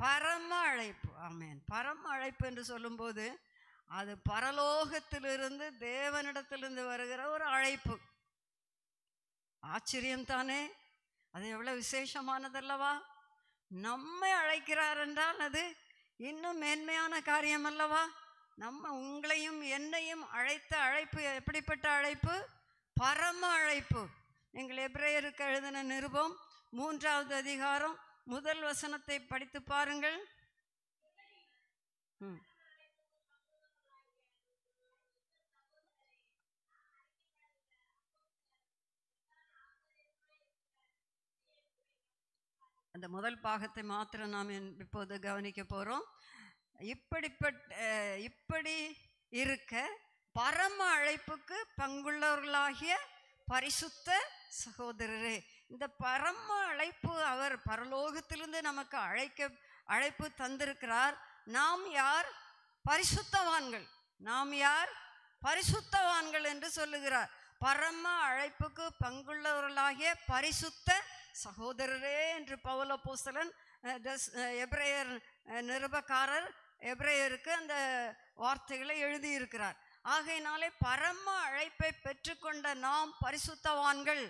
பரம அழைப்பு ஆமேன் பரம அழைப்பு என்று சொல்லும்போது அது பரலோகத்திலிருந்து தேவனிடத்திலிருந்து வருகிற ஒரு அழைப்பு ஆச்சரியம் தானே அது எவ்வளோ விசேஷமானதல்லவா நம்மை அழைக்கிறார் என்றால் அது இன்னும் மேன்மையான காரியம் அல்லவா நம்ம உங்களையும் என்னையும் அழைத்த அழைப்பு எப்படிப்பட்ட அழைப்பு பரம அழைப்பு நீங்கள் எப்ரேயருக்கு எழுதின நிருபம் மூன்றாவது அதிகாரம் முதல் வசனத்தை படித்து பாருங்கள் அந்த முதல் பாகத்தை மாத்திரம் நாம் இப்போது கவனிக்க போகிறோம் இப்படிப்பட்ட இப்படி இருக்க பரம அழைப்புக்கு பங்குள்ளவர்களாகிய பரிசுத்த சகோதரரே இந்த பரம அழைப்பு அவர் பரலோகத்திலிருந்து நமக்கு அழைக்க அழைப்பு தந்திருக்கிறார் நாம் யார் பரிசுத்தவான்கள் நாம் யார் பரிசுத்தவான்கள் என்று சொல்லுகிறார் பரம அழைப்புக்கு பங்குள்ளவர்களாகிய பரிசுத்த சகோதரரே என்று பவுல பூசலன் எப்ரேயர் நிருபக்காரர் எப்ரேயருக்கு அந்த வார்த்தைகளை எழுதியிருக்கிறார் ஆகையினாலே பரம அழைப்பை பெற்றுக்கொண்ட நாம் பரிசுத்தவான்கள்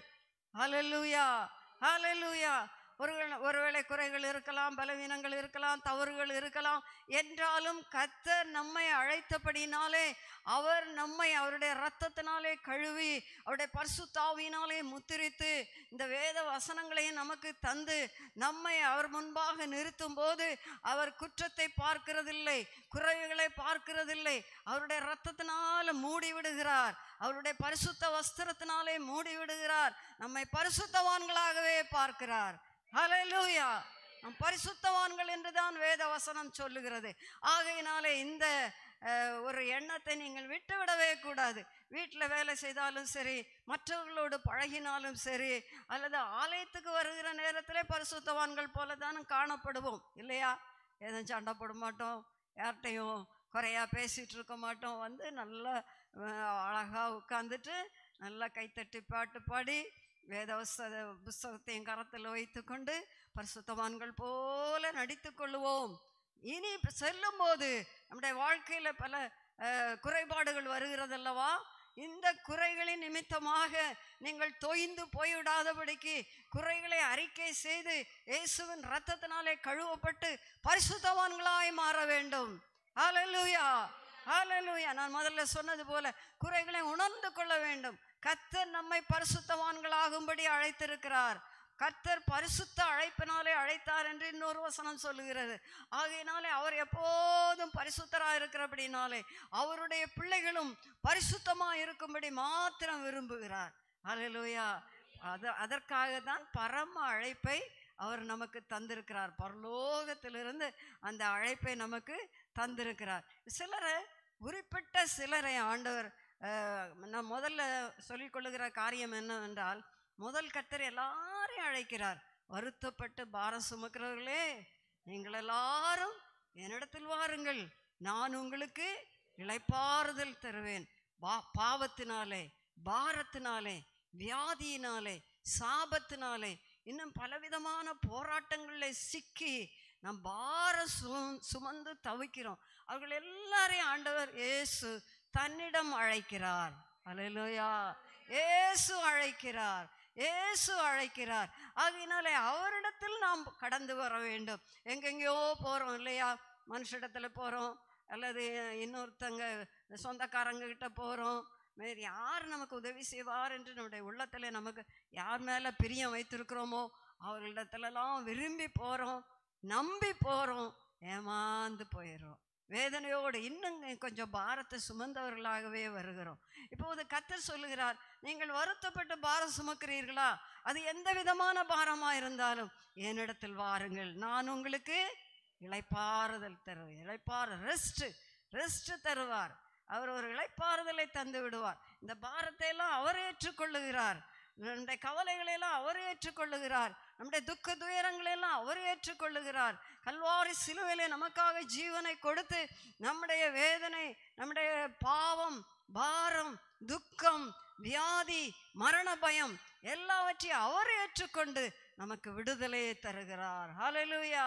Hallelujah. Hallelujah. ஒருவேளை ஒருவேளை குறைகள் இருக்கலாம் பலவீனங்கள் இருக்கலாம் தவறுகள் இருக்கலாம் என்றாலும் கத்தர் நம்மை அழைத்தபடினாலே அவர் நம்மை அவருடைய இரத்தத்தினாலே கழுவி அவருடைய பர்சுத்தாவினாலே முத்திரித்து இந்த வேத வசனங்களையும் நமக்கு தந்து நம்மை அவர் முன்பாக நிறுத்தும் போது அவர் குற்றத்தை பார்க்கிறதில்லை குறைவுகளை பார்க்கிறதில்லை அவருடைய இரத்தத்தினால மூடிவிடுகிறார் அவருடைய பரிசுத்த வஸ்திரத்தினாலே மூடிவிடுகிறார் நம்மை பரிசுத்தவான்களாகவே பார்க்கிறார் ஹலலூயா பரிசுத்தவான்கள் என்றுதான் வேத வசனம் சொல்லுகிறது ஆகையினாலே இந்த ஒரு எண்ணத்தை நீங்கள் விட்டுவிடவே கூடாது வீட்டில் வேலை செய்தாலும் சரி மற்றவர்களோடு பழகினாலும் சரி அல்லது ஆலயத்துக்கு வருகிற நேரத்தில் பரிசுத்தவான்கள் போல தான் காணப்படுவோம் இல்லையா எதுவும் சண்டை போட மாட்டோம் யார்கிட்டையும் குறையா பேசிகிட்டு இருக்க மாட்டோம் வந்து நல்லா அழகாக உட்காந்துட்டு நல்லா கைத்தட்டி பாட்டு பாடி வேதவசத புஸ்தகத்தை கரத்தில் கரத்தில் கொண்டு பரிசுத்தவான்கள் போல நடித்து கொள்ளுவோம் இனி செல்லும் போது நம்முடைய வாழ்க்கையில் பல குறைபாடுகள் வருகிறதல்லவா இந்த குறைகளின் நிமித்தமாக நீங்கள் தொய்ந்து போய்விடாதபடிக்கு குறைகளை அறிக்கை செய்து இயேசுவின் ரத்தத்தினாலே கழுவப்பட்டு பரிசுத்தவான்களாய் மாற வேண்டும் ஆலலூயா ஆலலூயா நான் முதல்ல சொன்னது போல குறைகளை உணர்ந்து கொள்ள வேண்டும் கத்தர் நம்மை பரிசுத்தவான்களாகும்படி அழைத்திருக்கிறார் கர்த்தர் பரிசுத்த அழைப்பினாலே அழைத்தார் என்று இன்னொரு வசனம் சொல்லுகிறது ஆகையினாலே அவர் எப்போதும் பரிசுத்தராக இருக்கிறபடினாலே அவருடைய பிள்ளைகளும் பரிசுத்தமாக இருக்கும்படி மாத்திரம் விரும்புகிறார் அலுவயா அது அதற்காக தான் பரம அழைப்பை அவர் நமக்கு தந்திருக்கிறார் பரலோகத்திலிருந்து அந்த அழைப்பை நமக்கு தந்திருக்கிறார் சிலரை குறிப்பிட்ட சிலரை ஆண்டவர் நான் முதல்ல சொல்லிக்கொள்ளுகிற காரியம் என்னவென்றால் முதல் கத்தர் எல்லாரையும் அழைக்கிறார் வருத்தப்பட்டு பாரம் சுமக்கிறவர்களே நீங்கள் எல்லாரும் என்னிடத்தில் வாருங்கள் நான் உங்களுக்கு இழைப்பாறுதல் தருவேன் பா பாவத்தினாலே பாரத்தினாலே வியாதியினாலே சாபத்தினாலே இன்னும் பலவிதமான போராட்டங்களில் சிக்கி நம் பார சுமந்து தவிக்கிறோம் அவர்கள் எல்லாரையும் ஆண்டவர் ஏசு தன்னிடம் அழைக்கிறார் அலையிலோயா ஏசு அழைக்கிறார் ஏசு அழைக்கிறார் ஆகினாலே அவரிடத்தில் நாம் கடந்து வர வேண்டும் எங்கெங்கேயோ போகிறோம் இல்லையா மனுஷிடத்தில் போகிறோம் அல்லது இன்னொருத்தங்க சொந்தக்காரங்க கிட்ட போகிறோம் வேறு யார் நமக்கு உதவி செய்வார் என்று நம்முடைய உள்ளத்தில் நமக்கு யார் மேலே பிரியம் வைத்திருக்கிறோமோ அவர்களிடத்துலலாம் விரும்பி போகிறோம் நம்பி போகிறோம் ஏமாந்து போயிடும் வேதனையோடு இன்னும் கொஞ்சம் பாரத்தை சுமந்தவர்களாகவே வருகிறோம் இப்போது கத்தர் சொல்லுகிறார் நீங்கள் வருத்தப்பட்டு பாரம் சுமக்கிறீர்களா அது எந்த விதமான பாரமாக இருந்தாலும் என்னிடத்தில் வாருங்கள் நான் உங்களுக்கு இழைப்பாறுதல் தருவேன் இழைப்பாறு ரெஸ்ட்டு ரெஸ்ட்டு தருவார் அவர் ஒரு இழைப்பாறுதலை தந்து விடுவார் இந்த பாரத்தை எல்லாம் அவர் ஏற்றுக்கொள்ளுகிறார் இந்த கவலைகளை எல்லாம் அவர் ஏற்றுக்கொள்ளுகிறார் நம்முடைய துக்க துயரங்களை எல்லாம் அவர் ஏற்றுக்கொள்ளுகிறார் கல்வாரி சிலுவையிலே நமக்காக ஜீவனை கொடுத்து நம்முடைய வேதனை நம்முடைய பாவம் பாரம் துக்கம் வியாதி மரண பயம் எல்லாவற்றையும் அவர் ஏற்றுக்கொண்டு நமக்கு விடுதலையை தருகிறார் ஹாலலூயா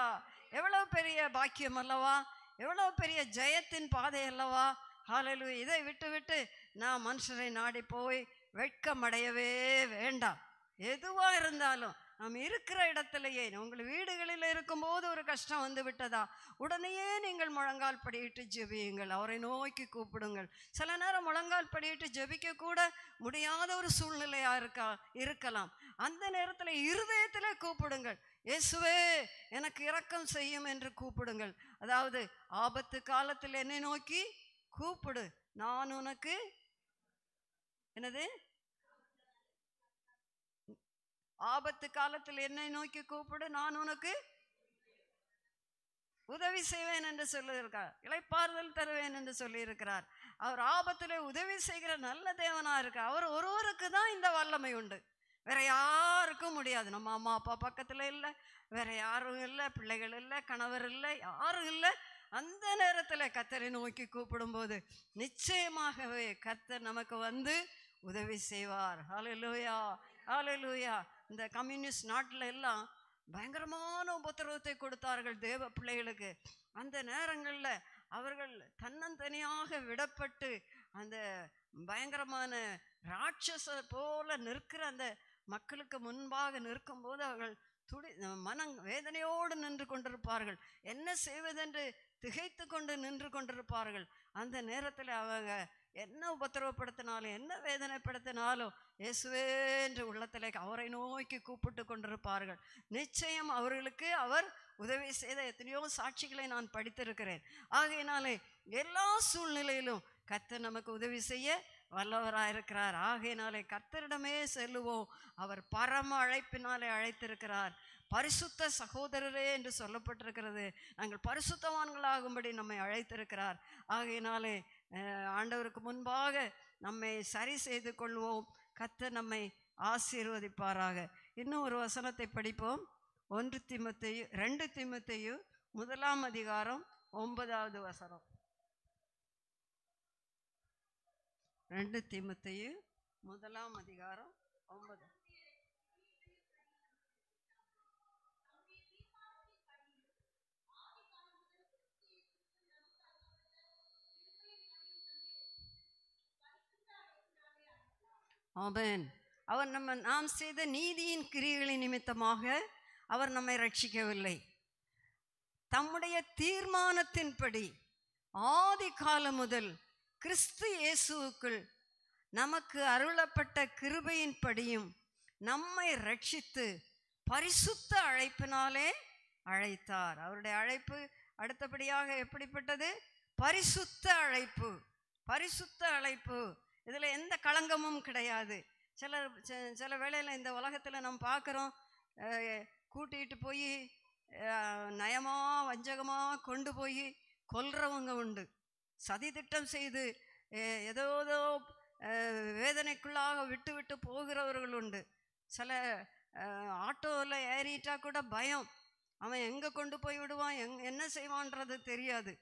எவ்வளவு பெரிய பாக்கியம் அல்லவா எவ்வளவு பெரிய ஜெயத்தின் பாதை அல்லவா ஹாலலூ இதை விட்டு விட்டு நான் மனுஷரை நாடி போய் வெட்கமடையவே வேண்டாம் எதுவாக இருந்தாலும் நாம் இருக்கிற இடத்திலேயே உங்கள் வீடுகளில் இருக்கும்போது ஒரு கஷ்டம் வந்து விட்டதா உடனேயே நீங்கள் முழங்கால் படியிட்டு ஜெபியுங்கள் அவரை நோக்கி கூப்பிடுங்கள் சில நேரம் முழங்கால் படியிட்டு ஜெபிக்க கூட முடியாத ஒரு சூழ்நிலையாக இருக்கா இருக்கலாம் அந்த நேரத்தில் இருதயத்தில் கூப்பிடுங்கள் இயேசுவே எனக்கு இரக்கம் செய்யும் என்று கூப்பிடுங்கள் அதாவது ஆபத்து காலத்தில் என்னை நோக்கி கூப்பிடு நான் உனக்கு என்னது ஆபத்து காலத்தில் என்னை நோக்கி கூப்பிடு நான் உனக்கு உதவி செய்வேன் என்று சொல்லியிருக்கார் இலைப்பாறுதல் தருவேன் என்று சொல்லியிருக்கிறார் அவர் ஆபத்தில் உதவி செய்கிற நல்ல தேவனாக இருக்கார் அவர் ஒருவருக்கு தான் இந்த வல்லமை உண்டு வேற யாருக்கும் முடியாது நம்ம அம்மா அப்பா பக்கத்தில் இல்லை வேற யாரும் இல்லை பிள்ளைகள் இல்லை கணவர் இல்லை யாரும் இல்லை அந்த நேரத்தில் கத்தரை நோக்கி கூப்பிடும்போது நிச்சயமாகவே கத்தர் நமக்கு வந்து உதவி செய்வார் ஹாலலூயா லூயா இந்த கம்யூனிஸ்ட் நாட்டில் எல்லாம் பயங்கரமான உபத்திரவத்தை கொடுத்தார்கள் தேவ பிள்ளைகளுக்கு அந்த நேரங்களில் அவர்கள் தன்னந்தனியாக விடப்பட்டு அந்த பயங்கரமான ராட்சச போல நிற்கிற அந்த மக்களுக்கு முன்பாக நிற்கும்போது அவர்கள் துடி மனம் வேதனையோடு நின்று கொண்டிருப்பார்கள் என்ன செய்வதென்று திகைத்து கொண்டு நின்று கொண்டிருப்பார்கள் அந்த நேரத்தில் அவங்க என்ன உபத்திரவப்படுத்தினாலும் என்ன வேதனைப்படுத்தினாலும் இயேசுவே என்று உள்ளத்தில் அவரை நோக்கி கூப்பிட்டு கொண்டிருப்பார்கள் நிச்சயம் அவர்களுக்கு அவர் உதவி செய்த எத்தனையோ சாட்சிகளை நான் படித்திருக்கிறேன் ஆகையினாலே எல்லா சூழ்நிலையிலும் கர்த்தர் நமக்கு உதவி செய்ய வல்லவராயிருக்கிறார் ஆகையினாலே கர்த்தரிடமே செல்லுவோம் அவர் பரம அழைப்பினாலே அழைத்திருக்கிறார் பரிசுத்த சகோதரரே என்று சொல்லப்பட்டிருக்கிறது நாங்கள் பரிசுத்தவான்களாகும்படி நம்மை அழைத்திருக்கிறார் ஆகையினாலே ஆண்டவருக்கு முன்பாக நம்மை சரி செய்து கொள்வோம் கத்த நம்மை ஆசீர்வதிப்பாராக இன்னும் ஒரு வசனத்தை படிப்போம் ஒன்று திமுத்தையும் ரெண்டு திமுத்தையும் முதலாம் அதிகாரம் ஒன்பதாவது வசனம் ரெண்டு திமுத்தையும் முதலாம் அதிகாரம் ஒன்பது ஆமேன் அவர் நம்ம நாம் செய்த நீதியின் கிரிகளின் நிமித்தமாக அவர் நம்மை ரட்சிக்கவில்லை தம்முடைய தீர்மானத்தின்படி ஆதி காலம் முதல் கிறிஸ்து இயேசுவுக்குள் நமக்கு அருளப்பட்ட கிருபையின்படியும் நம்மை ரட்சித்து பரிசுத்த அழைப்பினாலே அழைத்தார் அவருடைய அழைப்பு அடுத்தபடியாக எப்படிப்பட்டது பரிசுத்த அழைப்பு பரிசுத்த அழைப்பு இதில் எந்த களங்கமும் கிடையாது சில சில வேளையில் இந்த உலகத்தில் நம்ம பார்க்குறோம் கூட்டிகிட்டு போய் நயமாக வஞ்சகமாக கொண்டு போய் கொல்றவங்க உண்டு சதி திட்டம் செய்து ஏதோ ஏதோ வேதனைக்குள்ளாக விட்டு விட்டு போகிறவர்கள் உண்டு சில ஆட்டோவில் ஏறிட்டா கூட பயம் அவன் எங்கே கொண்டு போய் விடுவான் எங் என்ன செய்வான்றது தெரியாது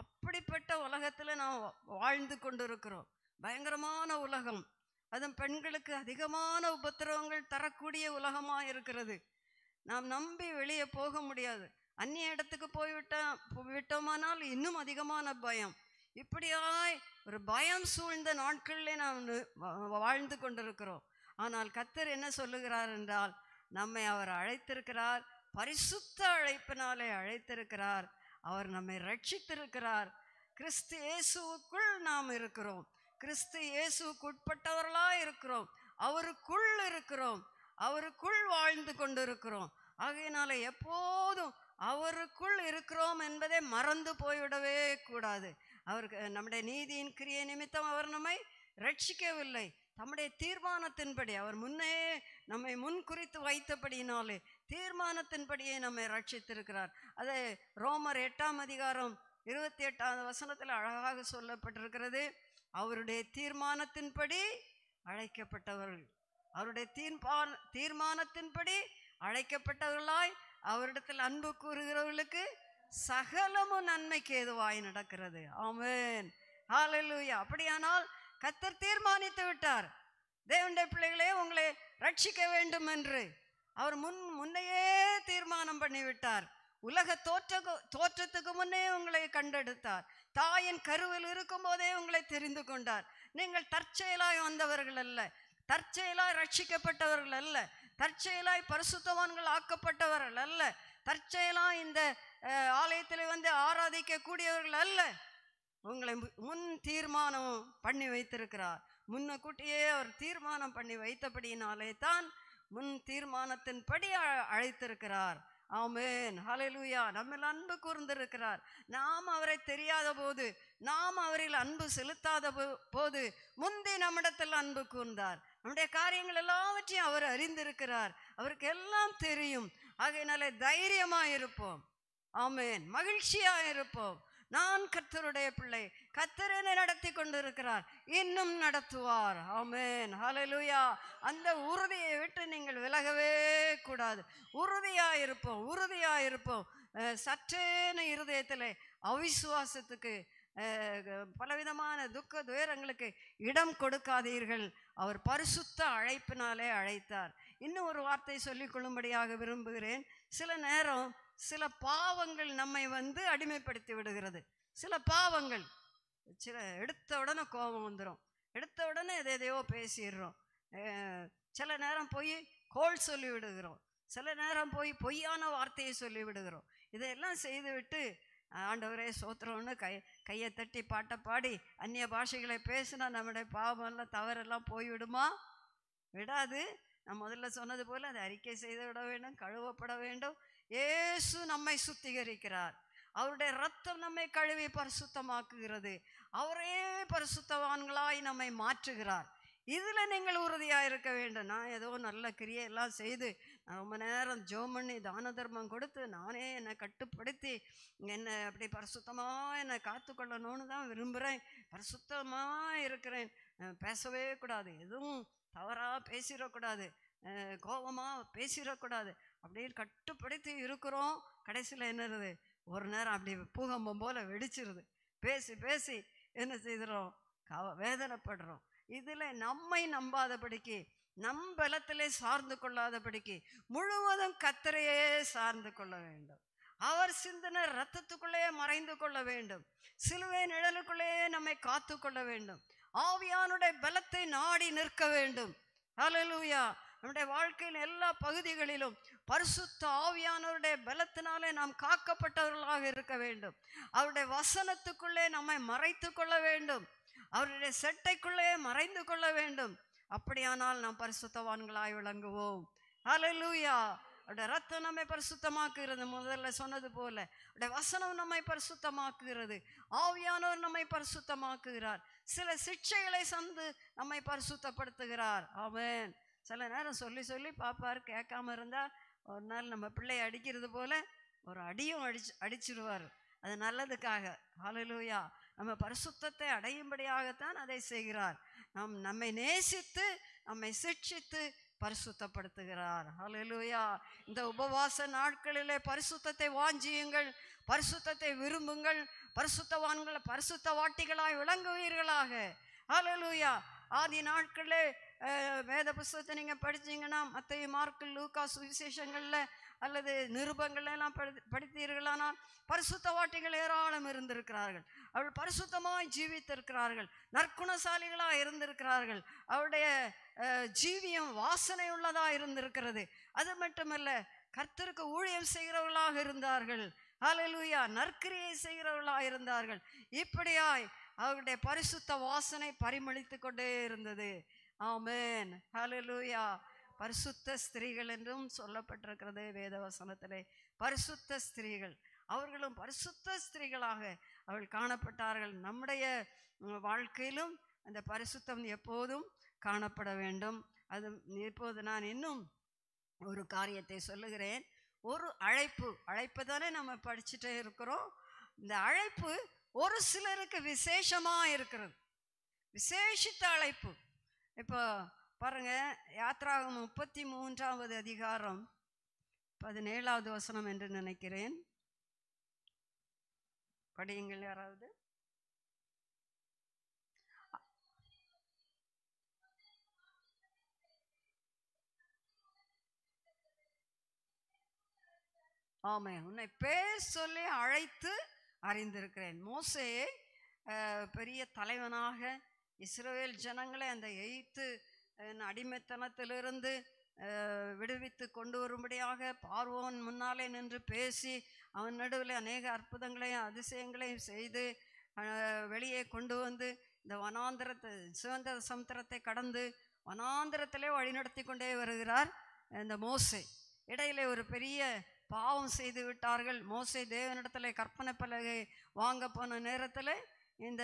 அப்படிப்பட்ட உலகத்தில் நாம் வாழ்ந்து கொண்டு இருக்கிறோம் பயங்கரமான உலகம் அதுவும் பெண்களுக்கு அதிகமான உபத்திரவங்கள் தரக்கூடிய உலகமாக இருக்கிறது நாம் நம்பி வெளியே போக முடியாது அந்நிய இடத்துக்கு போய்விட்டா விட்டோமானால் இன்னும் அதிகமான பயம் இப்படியாய் ஒரு பயம் சூழ்ந்த நாட்களிலே நாம் வாழ்ந்து கொண்டிருக்கிறோம் ஆனால் கத்தர் என்ன சொல்லுகிறார் என்றால் நம்மை அவர் அழைத்திருக்கிறார் பரிசுத்த அழைப்பினாலே அழைத்திருக்கிறார் அவர் நம்மை ரட்சித்திருக்கிறார் கிறிஸ்து இயேசுவுக்குள் நாம் இருக்கிறோம் கிறிஸ்து இயேசுக்கு உட்பட்டவர்களா இருக்கிறோம் அவருக்குள் இருக்கிறோம் அவருக்குள் வாழ்ந்து கொண்டு இருக்கிறோம் ஆகையினால எப்போதும் அவருக்குள் இருக்கிறோம் என்பதை மறந்து போய்விடவே கூடாது அவருக்கு நம்முடைய நீதியின் கிரியை நிமித்தம் அவர் நம்மை ரட்சிக்கவில்லை தம்முடைய தீர்மானத்தின்படி அவர் முன்னே நம்மை முன் குறித்து வைத்தபடியினாலே தீர்மானத்தின்படியே நம்மை ரட்சித்திருக்கிறார் அதை ரோமர் எட்டாம் அதிகாரம் இருபத்தி எட்டாவது வசனத்தில் அழகாக சொல்லப்பட்டிருக்கிறது அவருடைய தீர்மானத்தின்படி அழைக்கப்பட்டவர்கள் அவருடைய தீர்மான தீர்மானத்தின்படி அழைக்கப்பட்டவர்களாய் அவரிடத்தில் அன்பு கூறுகிறவர்களுக்கு சகலமும் நன்மைக்கு ஏதுவாய் நடக்கிறது ஆமேன் ஹாலலூயா அப்படியானால் கத்தர் தீர்மானித்து விட்டார் தேவண்ட பிள்ளைகளே உங்களை ரட்சிக்க வேண்டும் என்று அவர் முன் முன்னையே தீர்மானம் பண்ணிவிட்டார் உலக தோற்ற தோற்றத்துக்கு முன்னே உங்களை கண்டெடுத்தார் தாயின் கருவில் இருக்கும்போதே உங்களை தெரிந்து கொண்டார் நீங்கள் தற்செயலாய் வந்தவர்கள் அல்ல தற்செயலாய் ரட்சிக்கப்பட்டவர்கள் அல்ல தற்செயலாய் பரிசுத்தவான்கள் ஆக்கப்பட்டவர்கள் அல்ல தற்செயலாய் இந்த ஆலயத்தில் வந்து ஆராதிக்க கூடியவர்கள் அல்ல உங்களை முன் தீர்மானம் பண்ணி வைத்திருக்கிறார் முன்ன கூட்டியே அவர் தீர்மானம் பண்ணி வைத்தபடியினாலே தான் முன் தீர்மானத்தின்படி அழைத்திருக்கிறார் ஆமேன் ஹலெலுயா நம்மில் அன்பு கூர்ந்திருக்கிறார் நாம் அவரை தெரியாத போது நாம் அவரில் அன்பு செலுத்தாத போது முந்தி நம்மிடத்தில் அன்பு கூர்ந்தார் நம்முடைய காரியங்கள் எல்லாவற்றையும் அவர் அறிந்திருக்கிறார் அவருக்கு எல்லாம் தெரியும் ஆகையினால தைரியமாக இருப்போம் ஆமேன் மகிழ்ச்சியாக இருப்போம் நான் கர்த்தருடைய பிள்ளை கத்தர் நடத்தி கொண்டிருக்கிறார் இன்னும் நடத்துவார் ஆமேன் ஹலலுயா அந்த உறுதியை விட்டு நீங்கள் விலகவே கூடாது உறுதியாக இருப்போம் உறுதியாக இருப்போம் சற்றேன இருதயத்தில் அவிசுவாசத்துக்கு பலவிதமான துக்க துயரங்களுக்கு இடம் கொடுக்காதீர்கள் அவர் பரிசுத்த அழைப்பினாலே அழைத்தார் இன்னும் ஒரு வார்த்தை சொல்லிக்கொள்ளும்படியாக கொள்ளும்படியாக விரும்புகிறேன் சில நேரம் சில பாவங்கள் நம்மை வந்து அடிமைப்படுத்தி விடுகிறது சில பாவங்கள் சில எடுத்த உடனே கோபம் வந்துடும் எடுத்த உடனே எதையோ பேசிடுறோம் சில நேரம் போய் கோல் சொல்லி விடுகிறோம் சில நேரம் போய் பொய்யான வார்த்தையை சொல்லி விடுகிறோம் இதையெல்லாம் செய்துவிட்டு ஆண்டவரே சோத்திரம்னு கை கையை தட்டி பாட்டை பாடி அந்நிய பாஷைகளை பேசினா நம்முடைய பாவமெல்லாம் தவறெல்லாம் போய்விடுமா விடாது நான் முதல்ல சொன்னது போல் அதை அறிக்கை செய்து விட வேண்டும் கழுவப்பட வேண்டும் ஏசு நம்மை சுத்திகரிக்கிறார் அவருடைய ரத்தம் நம்மை கழுவி பரிசுத்தமாக்குகிறது அவரே பரிசுத்தவான்களாய் நம்மை மாற்றுகிறார் இதில் நீங்கள் உறுதியாக இருக்க வேண்டும் நான் ஏதோ நல்ல எல்லாம் செய்து நான் ரொம்ப நேரம் ஜோமண்ணி தான தர்மம் கொடுத்து நானே என்னை கட்டுப்படுத்தி என்னை அப்படி பரிசுத்தமாக என்னை காத்துக்கொள்ளணும்னு தான் விரும்புகிறேன் பரிசுத்தமாக இருக்கிறேன் பேசவே கூடாது எதுவும் தவறாக பேசிடக்கூடாது கோபமாக பேசிடக்கூடாது அப்படின்னு கட்டுப்படுத்தி இருக்கிறோம் கடைசியில் என்னது ஒரு நேரம் அப்படி பூகம்பம் போல் வெடிச்சிருது பேசி பேசி என்ன செய்கிறோம் கவ வேதனைப்படுறோம் இதில் நம்மை நம்பாதபடிக்கு நம் பலத்திலே சார்ந்து கொள்ளாதபடிக்கு முழுவதும் கத்தரையே சார்ந்து கொள்ள வேண்டும் அவர் சிந்தனை ரத்தத்துக்குள்ளேயே மறைந்து கொள்ள வேண்டும் சிலுவை நிழலுக்குள்ளேயே நம்மை காத்து கொள்ள வேண்டும் ஆவியானுடைய பலத்தை நாடி நிற்க வேண்டும் ஹலலூயா நம்முடைய வாழ்க்கையின் எல்லா பகுதிகளிலும் பரிசுத்த ஆவியானவருடைய பலத்தினாலே நாம் காக்கப்பட்டவர்களாக இருக்க வேண்டும் அவருடைய வசனத்துக்குள்ளே நம்மை மறைத்து கொள்ள வேண்டும் அவருடைய செட்டைக்குள்ளே மறைந்து கொள்ள வேண்டும் அப்படியானால் நாம் பரிசுத்தவான்களாய் விளங்குவோம் ஹலலூயா அவருடைய ரத்தம் நம்மை பரிசுத்தமாக்குகிறது முதல்ல சொன்னது போல அவருடைய வசனம் நம்மை பரிசுத்தமாக்குகிறது ஆவியானவர் நம்மை பரிசுத்தமாக்குகிறார் சில சிக்ஷைகளை சந்து நம்மை பரிசுத்தப்படுத்துகிறார் அவன் சில நேரம் சொல்லி சொல்லி பாப்பார் கேட்காம இருந்தால் ஒரு நாள் நம்ம பிள்ளை அடிக்கிறது போல் ஒரு அடியும் அடிச்சு அடிச்சிருவார் அது நல்லதுக்காக ஹாலலூயா நம்ம பரிசுத்தத்தை அடையும்படியாகத்தான் அதை செய்கிறார் நம் நம்மை நேசித்து நம்மை சிக்ஷித்து பரிசுத்தப்படுத்துகிறார் ஹலலூயா இந்த உபவாச நாட்களிலே பரிசுத்தத்தை வாஞ்சியுங்கள் பரிசுத்தத்தை விரும்புங்கள் பரிசுத்தவான்களை பரிசுத்த வாட்டிகளாய் விளங்குவீர்களாக ஹலலூயா ஆதி நாட்களே வேத புஸ்தகத்தை நீங்கள் படித்தீங்கன்னா மற்ற மார்க்கு லூக்கா சுவிசேஷங்களில் அல்லது நிருபங்களெல்லாம் படி படித்தீர்களானால் பரிசுத்த வாட்டிகள் ஏராளம் இருந்திருக்கிறார்கள் அவள் பரிசுத்தமாய் ஜீவித்திருக்கிறார்கள் நற்குணசாலிகளாக இருந்திருக்கிறார்கள் அவருடைய ஜீவியம் வாசனை உள்ளதாக இருந்திருக்கிறது அது மட்டுமல்ல கர்த்தருக்கு ஊழியம் செய்கிறவர்களாக இருந்தார்கள் அலலூயா நற்கிரியை செய்கிறவர்களாக இருந்தார்கள் இப்படியாய் அவருடைய பரிசுத்த வாசனை பரிமளித்து கொண்டே இருந்தது ஆமேன் ஹலலூயா பரிசுத்த ஸ்திரீகள் என்றும் சொல்லப்பட்டிருக்கிறது வேத வசனத்திலே பரிசுத்த ஸ்திரீகள் அவர்களும் பரிசுத்த ஸ்திரீகளாக அவள் காணப்பட்டார்கள் நம்முடைய வாழ்க்கையிலும் அந்த பரிசுத்தம் எப்போதும் காணப்பட வேண்டும் அது இப்போது நான் இன்னும் ஒரு காரியத்தை சொல்லுகிறேன் ஒரு அழைப்பு அழைப்பு தானே நம்ம படிச்சுட்டே இருக்கிறோம் இந்த அழைப்பு ஒரு சிலருக்கு விசேஷமாக இருக்கிறது விசேஷித்த அழைப்பு இப்போ பாருங்க யாத்ராகம் முப்பத்தி மூன்றாவது அதிகாரம் பதினேழாவது வசனம் என்று நினைக்கிறேன் படியுங்கள் யாராவது ஆமை உன்னை பேர் சொல்லி அழைத்து அறிந்திருக்கிறேன் மோசே பெரிய தலைவனாக இஸ்ரவேல் ஜனங்களை அந்த எய்த்து அடிமைத்தனத்திலிருந்து விடுவித்து கொண்டு வரும்படியாக பார்வோன் முன்னாலே நின்று பேசி அவன் நடுவில் அநேக அற்புதங்களையும் அதிசயங்களையும் செய்து வெளியே கொண்டு வந்து இந்த வனாந்திரத்தை சுதந்திர சமுத்திரத்தை கடந்து வனாந்திரத்திலே வழிநடத்தி கொண்டே வருகிறார் இந்த மோசை இடையிலே ஒரு பெரிய பாவம் செய்து விட்டார்கள் மோசை தேவனிடத்தில் கற்பனை பலகை வாங்க போன நேரத்தில் இந்த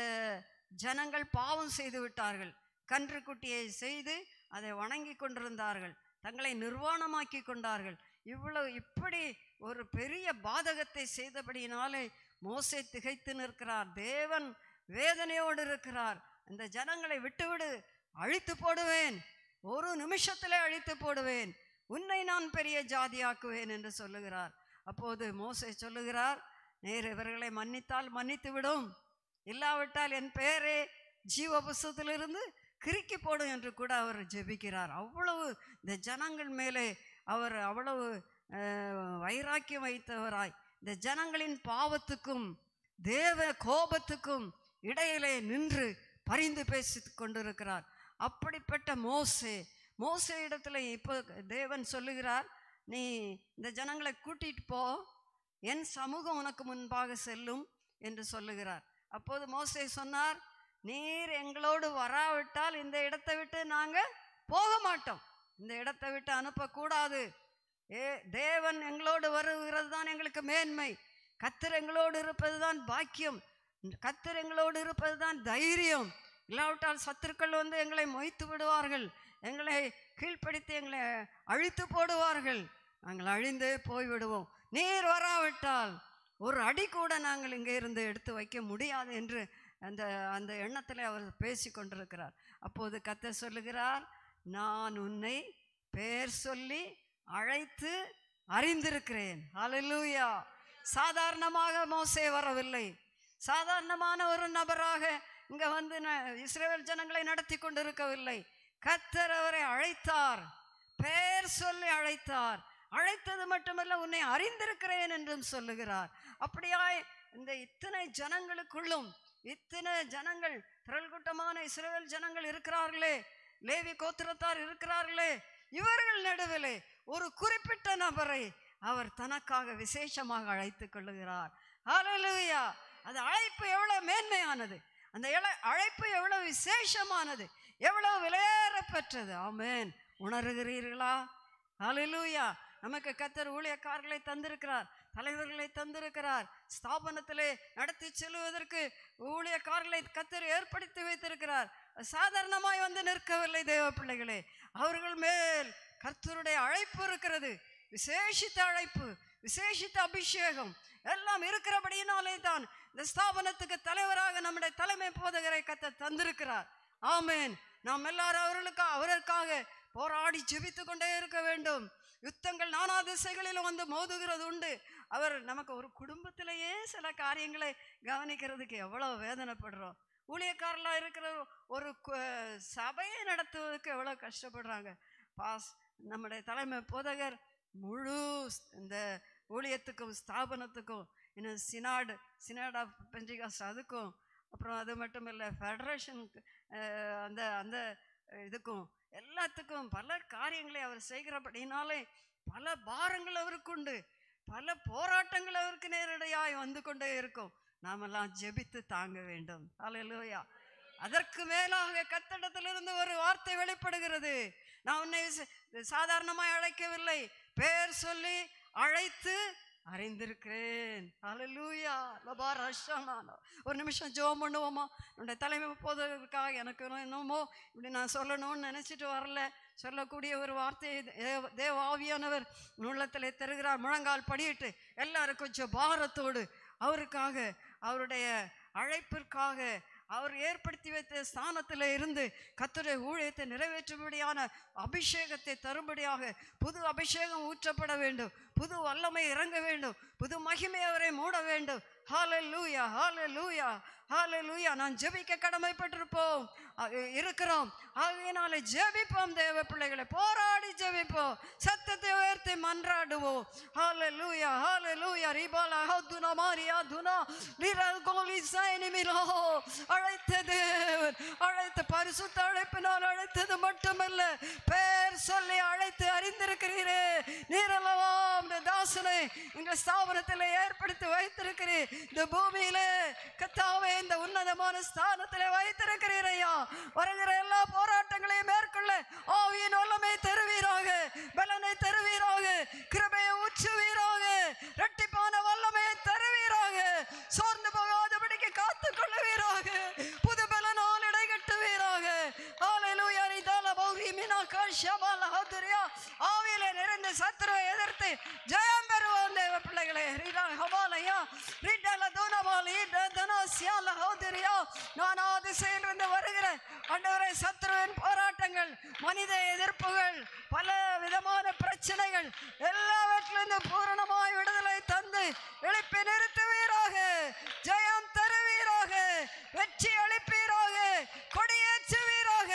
ஜனங்கள் பாவம் செய்து விட்டார்கள் கன்றுக்குட்டியை செய்து அதை வணங்கி கொண்டிருந்தார்கள் தங்களை நிர்வாணமாக்கி கொண்டார்கள் இவ்வளவு இப்படி ஒரு பெரிய பாதகத்தை செய்தபடியினாலே மோசை திகைத்து நிற்கிறார் தேவன் வேதனையோடு இருக்கிறார் இந்த ஜனங்களை விட்டுவிடு அழித்து போடுவேன் ஒரு நிமிஷத்திலே அழித்து போடுவேன் உன்னை நான் பெரிய ஜாதியாக்குவேன் என்று சொல்லுகிறார் அப்போது மோசை சொல்லுகிறார் நேர் இவர்களை மன்னித்தால் மன்னித்து விடும் இல்லாவிட்டால் என் பெயரே ஜீவ கிறுக்கி போடும் என்று கூட அவர் ஜெபிக்கிறார் அவ்வளவு இந்த ஜனங்கள் மேலே அவர் அவ்வளவு வைராக்கியம் வைத்தவராய் இந்த ஜனங்களின் பாவத்துக்கும் தேவ கோபத்துக்கும் இடையிலே நின்று பரிந்து பேசி கொண்டிருக்கிறார் அப்படிப்பட்ட மோசே மோசே இடத்துல இப்போ தேவன் சொல்லுகிறார் நீ இந்த ஜனங்களை கூட்டிகிட்டு போ என் சமூகம் உனக்கு முன்பாக செல்லும் என்று சொல்லுகிறார் அப்போது மோசை சொன்னார் நீர் எங்களோடு வராவிட்டால் இந்த இடத்தை விட்டு நாங்கள் போக மாட்டோம் இந்த இடத்தை விட்டு அனுப்பக்கூடாது ஏ தேவன் எங்களோடு வருகிறது தான் எங்களுக்கு மேன்மை கத்தர் எங்களோடு இருப்பது தான் பாக்கியம் கத்தர் எங்களோடு இருப்பது தான் தைரியம் இல்லாவிட்டால் சத்துருக்கள் வந்து எங்களை மொய்த்து விடுவார்கள் எங்களை கீழ்ப்படுத்தி எங்களை அழித்து போடுவார்கள் நாங்கள் அழிந்தே போய்விடுவோம் நீர் வராவிட்டால் ஒரு அடி கூட நாங்கள் இங்கே இருந்து எடுத்து வைக்க முடியாது என்று அந்த அந்த எண்ணத்தில் அவர் பேசி கொண்டிருக்கிறார் அப்போது கத்த சொல்லுகிறார் நான் உன்னை பெயர் சொல்லி அழைத்து அறிந்திருக்கிறேன் அலலூயா சாதாரணமாக மோசே வரவில்லை சாதாரணமான ஒரு நபராக இங்கே வந்து இஸ்ரேல் ஜனங்களை நடத்தி கொண்டிருக்கவில்லை கத்தர் அவரை அழைத்தார் பெயர் சொல்லி அழைத்தார் அழைத்தது மட்டுமல்ல உன்னை அறிந்திருக்கிறேன் என்றும் சொல்லுகிறார் அப்படியாய் இந்த இத்தனை ஜனங்களுக்குள்ளும் இத்தனை ஜனங்கள் திரள் கூட்டமான இஸ்ரேல் ஜனங்கள் இருக்கிறார்களே லேவி கோத்திரத்தார் இருக்கிறார்களே இவர்கள் நடுவிலே ஒரு குறிப்பிட்ட நபரை அவர் தனக்காக விசேஷமாக அழைத்து கொள்ளுகிறார் ஆலையா அது அழைப்பு எவ்வளவு மேன்மையானது அந்த அழைப்பு எவ்வளவு விசேஷமானது எவ்வளவு விலையேற பெற்றது ஆமேன் உணர்கிறீர்களா அலிலூயா நமக்கு கத்தர் ஊழியக்காரர்களை தந்திருக்கிறார் தலைவர்களை தந்திருக்கிறார் ஸ்தாபனத்திலே நடத்தி செல்வதற்கு ஊழியக்காரர்களை கத்தர் ஏற்படுத்தி வைத்திருக்கிறார் சாதாரணமாய் வந்து நிற்கவில்லை தேவ பிள்ளைகளே அவர்கள் மேல் கர்த்தருடைய அழைப்பு இருக்கிறது விசேஷித்த அழைப்பு விசேஷித்த அபிஷேகம் எல்லாம் இருக்கிறபடியினாலே தான் இந்த ஸ்தாபனத்துக்கு தலைவராக நம்முடைய தலைமை போதகரை கத்த தந்திருக்கிறார் ஆமேன் நாம் எல்லாரும் அவர்களுக்காக அவருக்காக போராடி ஜெபித்து கொண்டே இருக்க வேண்டும் யுத்தங்கள் நானா திசைகளிலும் வந்து மோதுகிறது உண்டு அவர் நமக்கு ஒரு குடும்பத்திலேயே சில காரியங்களை கவனிக்கிறதுக்கு எவ்வளோ வேதனைப்படுறோம் ஊழியக்காரலாக இருக்கிற ஒரு சபையை நடத்துவதற்கு எவ்வளோ கஷ்டப்படுறாங்க பாஸ் நம்முடைய தலைமை போதகர் முழு இந்த ஊழியத்துக்கும் ஸ்தாபனத்துக்கும் இன்னும் சினாடு சினாட் ஆஃப் பெஞ்சிகாஸ் அதுக்கும் அப்புறம் அது மட்டும் இல்லை ஃபெடரேஷனுக்கு அந்த அந்த இதுக்கும் எல்லாத்துக்கும் பல காரியங்களை அவர் செய்கிறபடினாலே பல பாரங்கள் அவருக்கு உண்டு பல போராட்டங்கள் அவருக்கு நேரடியாய் வந்து கொண்டே இருக்கும் நாமெல்லாம் ஜெபித்து தாங்க வேண்டும் அலையலோயா அதற்கு மேலாக கத்தடத்திலிருந்து ஒரு வார்த்தை வெளிப்படுகிறது நான் உன்னை சாதாரணமாய் அழைக்கவில்லை பெயர் சொல்லி அழைத்து அறிந்திருக்கிறேன் ஒரு நிமிஷம் ஜோம் பண்ணுவோமா என்னுடைய தலைமை போதற்காக எனக்கு என்னமோ இப்படி நான் சொல்லணும்னு நினச்சிட்டு வரல சொல்லக்கூடிய ஒரு வார்த்தையை தேவ தேவாவியானவர் நூலத்தில் தருகிறார் முழங்கால் படியிட்டு எல்லாரும் கொஞ்சம் பாரத்தோடு அவருக்காக அவருடைய அழைப்பிற்காக அவர் ஏற்படுத்தி வைத்த ஸ்தானத்தில் இருந்து கத்துரை ஊழியத்தை நிறைவேற்றும்படியான அபிஷேகத்தை தரும்படியாக புது அபிஷேகம் ஊற்றப்பட வேண்டும் புது வல்லமை இறங்க வேண்டும் புது மகிமை அவரை மூட வேண்டும் ஹால லூயா ஹால லூயா ஹால லூயா நான் ஜெபிக்க கடமைப்பட்டிருப்போம் இருக்கிறோம் ஆகையினால ஜெபிப்போம் தேவ பிள்ளைகளை போராடி ஜெபிப்போம் சத்தத்தை உயர்த்தி மன்றாடுவோம் ஹால லூயா ஹால லூயா ரிபாலா துனா மாரியா துனா நிரல் கோலி சைனிமிலோ அழைத்த தேவன் பரிசுத்த அழைப்பினால் அழைத்தது மட்டுமல்ல பேர் சொல்லி அழைத்து அறிந்திருக்கிறீரே நீரல்லவா இந்த தாசனை எங்கள் ஸ்தாபனத்தில் ஏற்படுத்தி வைத்திருக்கிறீர் இந்த பூமியிலே கத்தாவே இந்த உன்னதமான ஸ்தானத்தில் வைத்திருக்கிறீரையா வருகிற எல்லா போராட்டங்களையும் மேற்கொள்ள ஆவியின் வல்லமை தருவீராக பலனை தருவீராக கிருபையை உச்சு உச்சுவீராக இரட்டிப்பான வல்லமையை தருவீராக சோர்ந்து போகாதபடிக்கு காத்து கொள்ளுவீராக புது பலனால் இடை கட்டுவீராக ஆலையிலூயா நிதான பௌரி மீனா காஷ்யமால ஹதுரியா ஆவியில நிறைந்த சத்துருவை எதிர்த்து ஜெயம் பெறுவோம் தேவ பிள்ளைகளே ரீடால தோனமாலி தனோசியா லஹோதுரியா நான் ஆதிசை என்று அண்டவரை சத்ருவின் போராட்டங்கள் மனித எதிர்ப்புகள் பல விதமான பிரச்சனைகள் எல்லாவற்றிலிருந்து பூரணமாய் விடுதலை தந்து எழுப்பி நிறுத்துவீராக ஜெயம் தருவீராக வெற்றி அளிப்பீராக கொடியேற்றுவீராக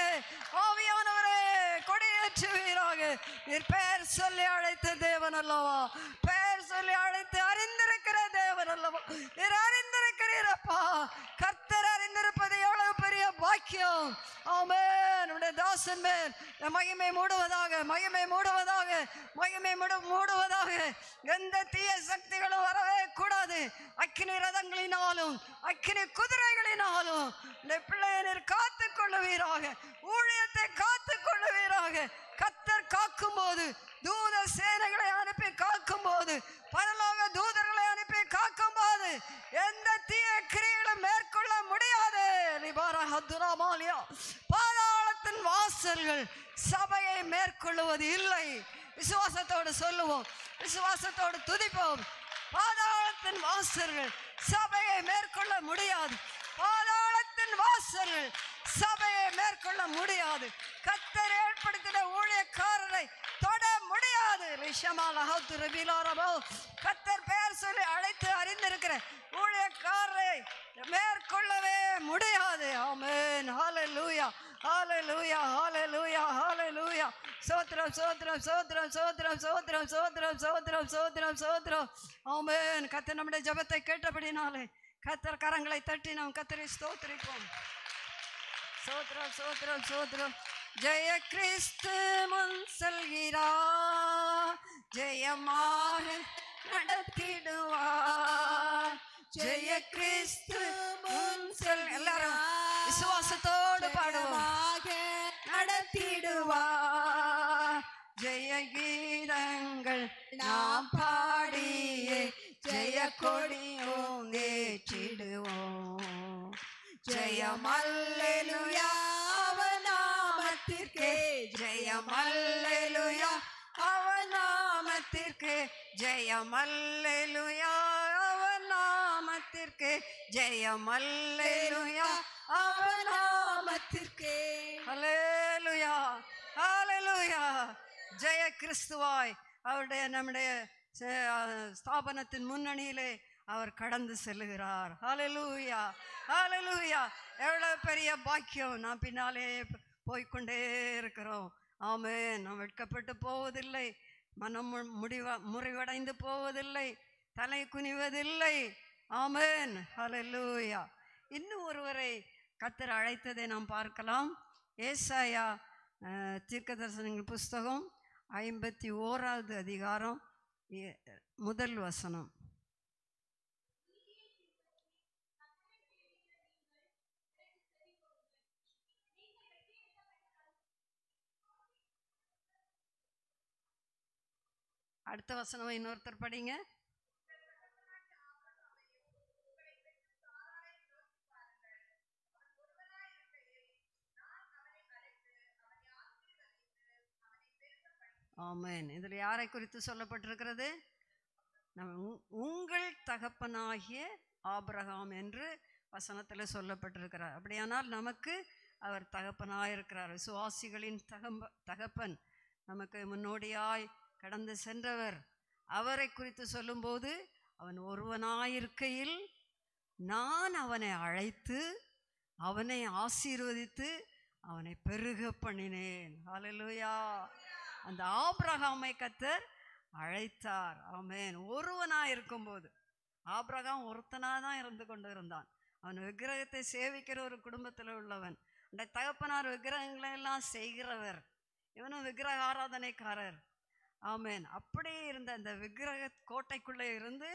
ஆவியானவரே கொடியேற்றுவீராக நீர் பெயர் சொல்லி அழைத்த தேவன் அல்லவா பெயர் சொல்லி அழைத்து அறிந்திருக்கிற தேவன் அல்லவா நீர் அறிந்திருக்கிறீரப்பா கர்த்த நிச்சயம் ஆமே நம்முடைய தாசன் மேல் மகிமை மூடுவதாக மகிமை மூடுவதாக மகிமை மூட மூடுவதாக எந்த தீய சக்திகளும் வரவே கூடாது அக்கினி ரதங்களினாலும் அக்கினி குதிரைகளினாலும் இந்த பிள்ளையனர் காத்து கொள்ளுவீராக ஊழியத்தை காத்து கொள்ளுவீராக கத்தர் காக்கும் போது தூத சேனைகளை அனுப்பி காக்கும் போது பரலோக தூதர்களை அனுப்பி காக்கும் போது எந்த தீய கிரியைகளும் மேற்கொள்ள முடியாது பாதாளத்தின் வாசல்கள் சபையை மேற்கொள்ளுவது இல்லை விசுவாசத்தோடு சொல்லுவோம் விசுவாசத்தோடு துதிப்போம் பாதாளத்தின் வாசல்கள் சபையை மேற்கொள்ள முடியாது பாதாளத்தின் வாசல்கள் சபையை மேற்கொள்ள முடியாது கத்த கத்தர் பெயர் சொல்லி அழைத்து அறிந்திருக்கிற ஊழியக்காரரை மேற்கொள்ளவே முடியாது ஆமேன் ஹால லூயா ஹாலே லூயா ஹாலே லூயா ஹாலே லூயா சோத்திரம் சோத்திரம் சோத்திரம் சோத்திரம் சோத்திரம் சோத்திரம் சோத்திரம் சோத்திரம் சோத்திரம் ஆமேன் கத்தர் நம்முடைய ஜபத்தை கேட்டபடினாலே கத்தர் கரங்களை தட்டி நாம் கத்தரை ஸ்தோத்திரிப்போம் சோத்திரம் சோத்திரம் சோத்திரம் ஜெய கிறிஸ்து முன் செல்கிறார் ஜெயமாக நடத்திடுவார் ஜெய கிறிஸ்து முன் சொல் எல்லாரும் விசுவாசத்தோடு பாடுவோமாக நடத்திடுவார் ஜெய கீதங்கள் நாம் பாடியே ஜெய கொடியோம் நேற்றிடுவோம் ஜெயமல்லுயா நாமத்திற்கே ஜெயமல்லே ஜெயமல்லுயா அவர் நாமத்திற்கு ஜெயமல்லுயா அவநாமத்திற்கு நாமத்திற்கு ஹலேலுயா ஜெய கிறிஸ்துவாய் அவருடைய நம்முடைய ஸ்தாபனத்தின் முன்னணியிலே அவர் கடந்து செல்லுகிறார் ஹலலூயா ஹலலூயா எவ்வளோ பெரிய பாக்கியம் நான் பின்னாலே போய்கொண்டே இருக்கிறோம் ஆமே நான் வெட்கப்பட்டு போவதில்லை மனம் முடிவ முறிவடைந்து போவதில்லை தலை குனிவதில்லை ஆமேன் ஹலலூயா இன்னும் ஒருவரை கத்தர் அழைத்ததை நாம் பார்க்கலாம் ஏசாயா தீர்க்க தரிசனங்கள் புஸ்தகம் ஐம்பத்தி ஓராவது அதிகாரம் முதல் வசனம் அடுத்த வசனம் இன்னொருத்தர் படிங்க ஆமேன் இதில் யாரை குறித்து சொல்லப்பட்டிருக்கிறது நம் உங்கள் தகப்பனாகிய ஆபரகாம் என்று வசனத்தில் சொல்லப்பட்டிருக்கிறார் அப்படியானால் நமக்கு அவர் தகப்பனாயிருக்கிறார் சுவாசிகளின் தகம்ப தகப்பன் நமக்கு முன்னோடியாய் கடந்து சென்றவர் அவரை குறித்து சொல்லும்போது அவன் ஒருவனாயிருக்கையில் நான் அவனை அழைத்து அவனை ஆசீர்வதித்து அவனை பெருக பண்ணினேன் ஹalleluya அந்த ஆபிரகாமை கத்தர் அழைத்தார் ஆமேன் ஒருவனாக இருக்கும்போது ஆபிரகாம் ஒருத்தனாக தான் இருந்து கொண்டு இருந்தான் அவன் விக்கிரகத்தை சேவிக்கிற ஒரு குடும்பத்தில் உள்ளவன் அந்த தகப்பனார் விக்கிரகங்களை எல்லாம் செய்கிறவர் இவனும் விக்கிரக ஆராதனைக்காரர் ஆமேன் அப்படியே இருந்த அந்த விக்கிரக கோட்டைக்குள்ளே இருந்து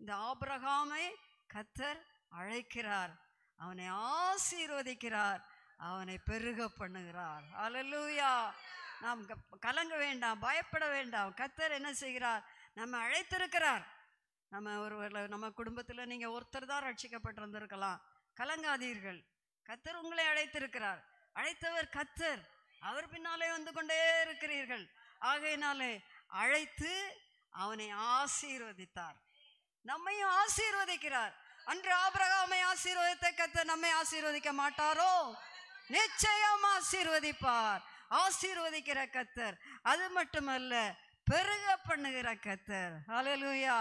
இந்த ஆபிரகாமை கத்தர் அழைக்கிறார் அவனை ஆசீர்வதிக்கிறார் அவனை பெருக பண்ணுகிறார் அலலூயா நாம் கலங்க வேண்டாம் பயப்பட வேண்டாம் கத்தர் என்ன செய்கிறார் நம்ம அழைத்திருக்கிறார் நம்ம ஒரு நம்ம குடும்பத்தில் நீங்கள் ஒருத்தர் தான் ரட்சிக்கப்பட்டிருந்திருக்கலாம் கலங்காதீர்கள் கத்தர் உங்களை அழைத்திருக்கிறார் அழைத்தவர் கத்தர் அவர் பின்னாலே வந்து கொண்டே இருக்கிறீர்கள் ஆகையினாலே அழைத்து அவனை ஆசீர்வதித்தார் நம்மையும் ஆசீர்வதிக்கிறார் அன்று ஆபரகாமை ஆசீர்வதித்த கத்த நம்மை ஆசீர்வதிக்க மாட்டாரோ நிச்சயம் ஆசீர்வதிப்பார் ஆசீர்வதிக்கிற கத்தர் அது மட்டுமல்ல பெருக பண்ணுகிற கத்தர் அலலுயா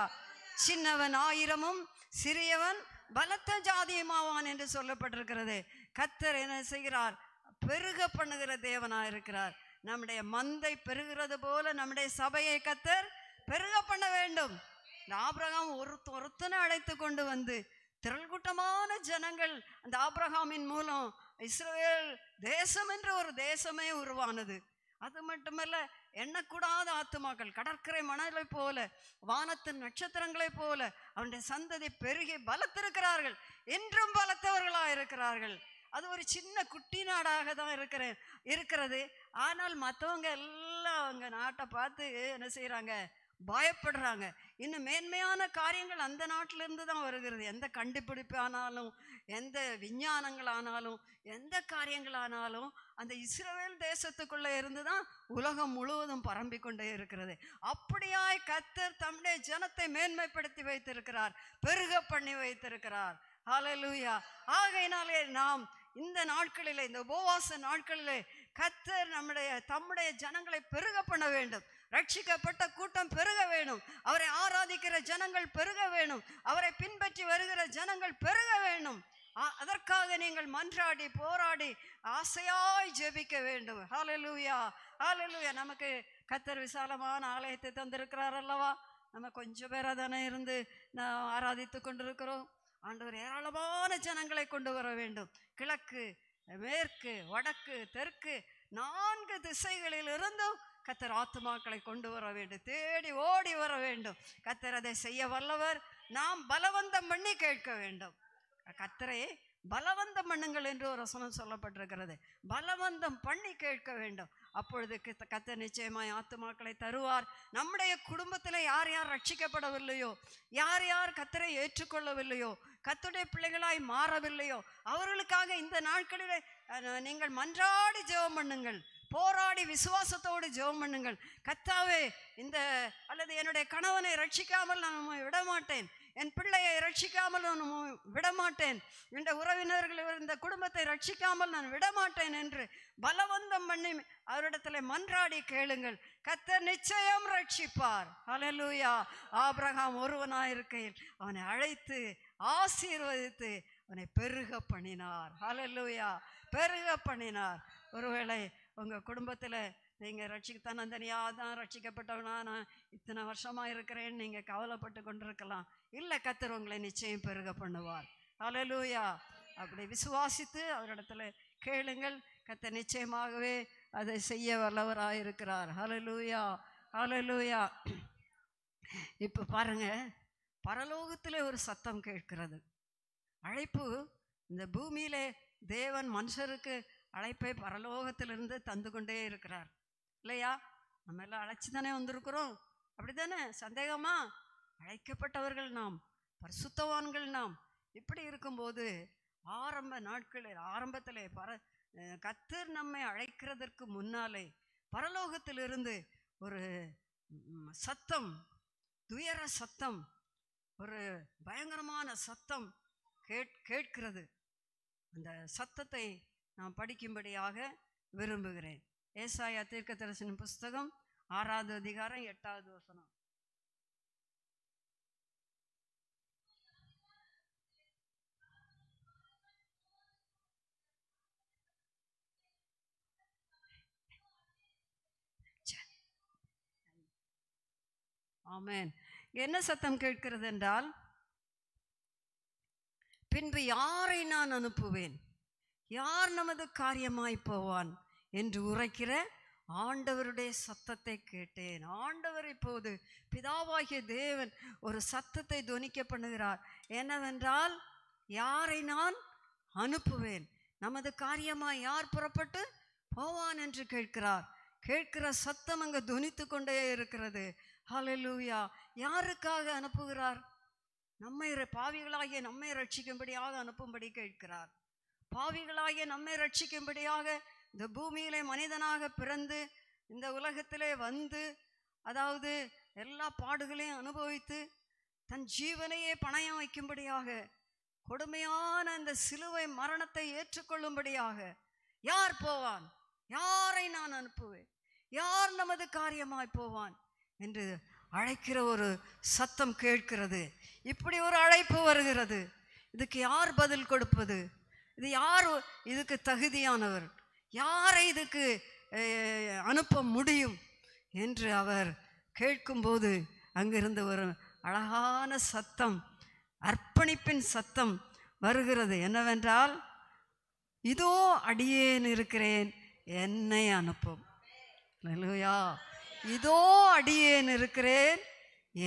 சின்னவன் ஆயிரமும் சிறியவன் பலத்த ஜாதியுமாவான் என்று சொல்லப்பட்டிருக்கிறது கத்தர் என்ன செய்கிறார் பெருக பண்ணுகிற தேவனாக இருக்கிறார் நம்முடைய மந்தை பெருகிறது போல நம்முடைய சபையை கத்தர் பெருக பண்ண வேண்டும் ஆபிரகாம் ஒரு ஒருத்தனை அழைத்து கொண்டு வந்து திரள்கூட்டமான ஜனங்கள் அந்த ஆபிரகாமின் மூலம் இஸ்ரேல் தேசம் என்று ஒரு தேசமே உருவானது அது மட்டுமல்ல எண்ணக்கூடாத ஆத்துமாக்கள் கடற்கரை மணலை போல வானத்தின் நட்சத்திரங்களைப் போல அவனுடைய சந்ததி பெருகி பலத்திருக்கிறார்கள் என்றும் பலத்தவர்களாக இருக்கிறார்கள் அது ஒரு சின்ன குட்டி நாடாக தான் இருக்கிற இருக்கிறது ஆனால் மற்றவங்க எல்லாம் அவங்க நாட்டை பார்த்து என்ன செய்கிறாங்க பயப்படுறாங்க இன்னும் மேன்மையான காரியங்கள் அந்த நாட்டிலிருந்து தான் வருகிறது எந்த கண்டுபிடிப்பு ஆனாலும் எந்த விஞ்ஞானங்கள் ஆனாலும் எந்த காரியங்களானாலும் அந்த இஸ்ரேல் தேசத்துக்குள்ளே இருந்து தான் உலகம் முழுவதும் பரம்பி கொண்டே இருக்கிறது அப்படியாய் கத்தர் தம்முடைய ஜனத்தை மேன்மைப்படுத்தி வைத்திருக்கிறார் பெருக பண்ணி வைத்திருக்கிறார் ஹலலூயா ஆகையினாலே நாம் இந்த நாட்களிலே இந்த உபவாச நாட்களிலே கத்தர் நம்முடைய தம்முடைய ஜனங்களை பெருக பண்ண வேண்டும் ரட்சிக்கப்பட்ட கூட்டம் பெருக வேணும் அவரை ஆராதிக்கிற ஜனங்கள் பெருக வேணும் அவரை பின்பற்றி வருகிற ஜனங்கள் பெருக வேணும் அதற்காக நீங்கள் மன்றாடி போராடி ஆசையாய் ஜெபிக்க வேண்டும் ஹாலலூயா ஹாலலூயா நமக்கு கத்தர் விசாலமான ஆலயத்தை தந்திருக்கிறார் அல்லவா நம்ம கொஞ்சம் பேராக தானே இருந்து நான் ஆராதித்து கொண்டிருக்கிறோம் ஆண்டவர் ஏராளமான ஜனங்களை கொண்டு வர வேண்டும் கிழக்கு மேற்கு வடக்கு தெற்கு நான்கு திசைகளில் இருந்தும் கத்தர் ஆத்மாக்களை கொண்டு வர வேண்டும் தேடி ஓடி வர வேண்டும் கத்தர் அதை செய்ய வல்லவர் நாம் பலவந்தம் பண்ணி கேட்க வேண்டும் கத்தரை பலவந்தம் பண்ணுங்கள் என்று ஒரு வசனம் சொல்லப்பட்டிருக்கிறது பலவந்தம் பண்ணி கேட்க வேண்டும் அப்பொழுது கத்த நிச்சயமாய் ஆத்துமாக்களை தருவார் நம்முடைய குடும்பத்தில் யார் யார் ரட்சிக்கப்படவில்லையோ யார் யார் கத்தரை ஏற்றுக்கொள்ளவில்லையோ கத்துடைய பிள்ளைகளாய் மாறவில்லையோ அவர்களுக்காக இந்த நாட்களில் நீங்கள் மன்றாடி ஜெபம் பண்ணுங்கள் போராடி விசுவாசத்தோடு ஜெபம் பண்ணுங்கள் கத்தாவே இந்த அல்லது என்னுடைய கணவனை ரட்சிக்காமல் நான் விட மாட்டேன் என் பிள்ளையை ரட்சிக்காமல் நான் விடமாட்டேன் இந்த உறவினர்கள் இந்த குடும்பத்தை ரட்சிக்காமல் நான் விடமாட்டேன் என்று பலவந்தம் பண்ணி அவரிடத்துல மன்றாடி கேளுங்கள் கத்த நிச்சயம் ரட்சிப்பார் அலலூயா ஆபிரகாம் ஒருவனாக இருக்கையில் அவனை அழைத்து ஆசீர்வதித்து அவனை பெருக பண்ணினார் அலலூயா பெருக பண்ணினார் ஒருவேளை உங்கள் குடும்பத்தில் நீங்கள் ரட்சிக்கத்தான் அந்த தனியாக தான் ரட்சிக்கப்பட்டவனா நான் இத்தனை வருஷமாக இருக்கிறேன்னு நீங்கள் கவலைப்பட்டு கொண்டிருக்கலாம் இல்லை கத்தர் உங்களை நிச்சயம் பெருக பண்ணுவார் அலலூயா அப்படி விசுவாசித்து அவரிடத்துல கேளுங்கள் கத்த நிச்சயமாகவே அதை செய்ய வல்லவராக இருக்கிறார் அலலூயா அலலூயா இப்போ பாருங்க பரலோகத்தில் ஒரு சத்தம் கேட்கிறது அழைப்பு இந்த பூமியிலே தேவன் மனுஷருக்கு அழைப்பை பரலோகத்திலிருந்து தந்து கொண்டே இருக்கிறார் இல்லையா நம்ம எல்லாம் அழைச்சி தானே வந்திருக்கிறோம் அப்படி தானே சந்தேகமா அழைக்கப்பட்டவர்கள் நாம் பரிசுத்தவான்கள் நாம் இப்படி இருக்கும்போது ஆரம்ப நாட்களில் ஆரம்பத்தில் பர கத்தர் நம்மை அழைக்கிறதற்கு முன்னாலே பரலோகத்திலிருந்து ஒரு சத்தம் துயர சத்தம் ஒரு பயங்கரமான சத்தம் கேட் கேட்கிறது அந்த சத்தத்தை நான் படிக்கும்படியாக விரும்புகிறேன் ஏசாயா தீர்க்க தரிசன புஸ்தகம் ஆறாவது அதிகாரம் எட்டாவது வசனம் ஆமேன் என்ன சத்தம் கேட்கிறது என்றால் பின்பு யாரை நான் அனுப்புவேன் யார் நமது காரியமாய் போவான் என்று உரைக்கிற ஆண்டவருடைய சத்தத்தை கேட்டேன் ஆண்டவர் இப்போது பிதாவாகிய தேவன் ஒரு சத்தத்தை துவனிக்க பண்ணுகிறார் என்னவென்றால் யாரை நான் அனுப்புவேன் நமது காரியமாய் யார் புறப்பட்டு போவான் என்று கேட்கிறார் கேட்கிற சத்தம் அங்கு துணித்து கொண்டே இருக்கிறது ஹலலூயா யாருக்காக அனுப்புகிறார் நம்மை பாவிகளாகிய நம்மை ரட்சிக்கும்படியாக அனுப்பும்படி கேட்கிறார் பாவிகளாகிய நம்மை ரட்சிக்கும்படியாக இந்த பூமியிலே மனிதனாக பிறந்து இந்த உலகத்திலே வந்து அதாவது எல்லா பாடுகளையும் அனுபவித்து தன் ஜீவனையே பணையம் வைக்கும்படியாக கொடுமையான அந்த சிலுவை மரணத்தை ஏற்றுக்கொள்ளும்படியாக யார் போவான் யாரை நான் அனுப்புவேன் யார் நமது காரியமாய் போவான் என்று அழைக்கிற ஒரு சத்தம் கேட்கிறது இப்படி ஒரு அழைப்பு வருகிறது இதுக்கு யார் பதில் கொடுப்பது இது யார் இதுக்கு தகுதியானவர் யாரை இதுக்கு அனுப்ப முடியும் என்று அவர் கேட்கும்போது அங்கிருந்து ஒரு அழகான சத்தம் அர்ப்பணிப்பின் சத்தம் வருகிறது என்னவென்றால் இதோ அடியேன் இருக்கிறேன் என்னை அனுப்பும் இல்லையா இதோ அடியேன் இருக்கிறேன்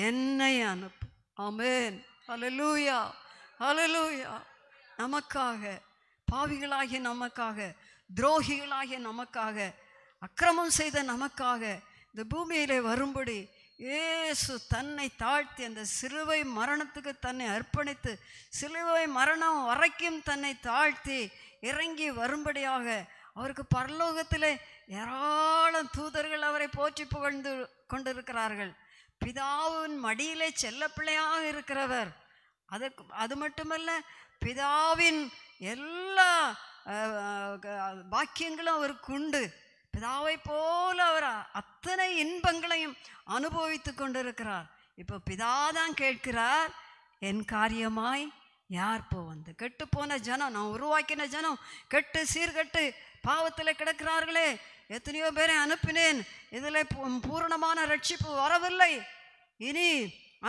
என்னை அனுப்பும் ஆமேன் அலலூயா அலலூயா நமக்காக பாவிகளாகி நமக்காக துரோகிகளாகிய நமக்காக அக்கிரமம் செய்த நமக்காக இந்த பூமியிலே வரும்படி ஏசு தன்னை தாழ்த்தி அந்த சிலுவை மரணத்துக்கு தன்னை அர்ப்பணித்து சிலுவை மரணம் வரைக்கும் தன்னை தாழ்த்தி இறங்கி வரும்படியாக அவருக்கு பரலோகத்தில் ஏராளம் தூதர்கள் அவரை போற்றி புகழ்ந்து கொண்டிருக்கிறார்கள் பிதாவின் மடியிலே செல்ல பிள்ளையாக இருக்கிறவர் அதுக்கு அது மட்டுமல்ல பிதாவின் எல்லா பாக்கியங்களும் அவருக்கு உண்டு பிதாவை போல அவர் அத்தனை இன்பங்களையும் அனுபவித்து கொண்டிருக்கிறார் இப்போ பிதா தான் கேட்கிறார் என் காரியமாய் யார் போ வந்து கெட்டு போன ஜனம் நான் உருவாக்கின ஜனம் கெட்டு சீர்கட்டு பாவத்தில் கிடக்கிறார்களே எத்தனையோ பேரை அனுப்பினேன் இதில் பூரணமான ரட்சிப்பு வரவில்லை இனி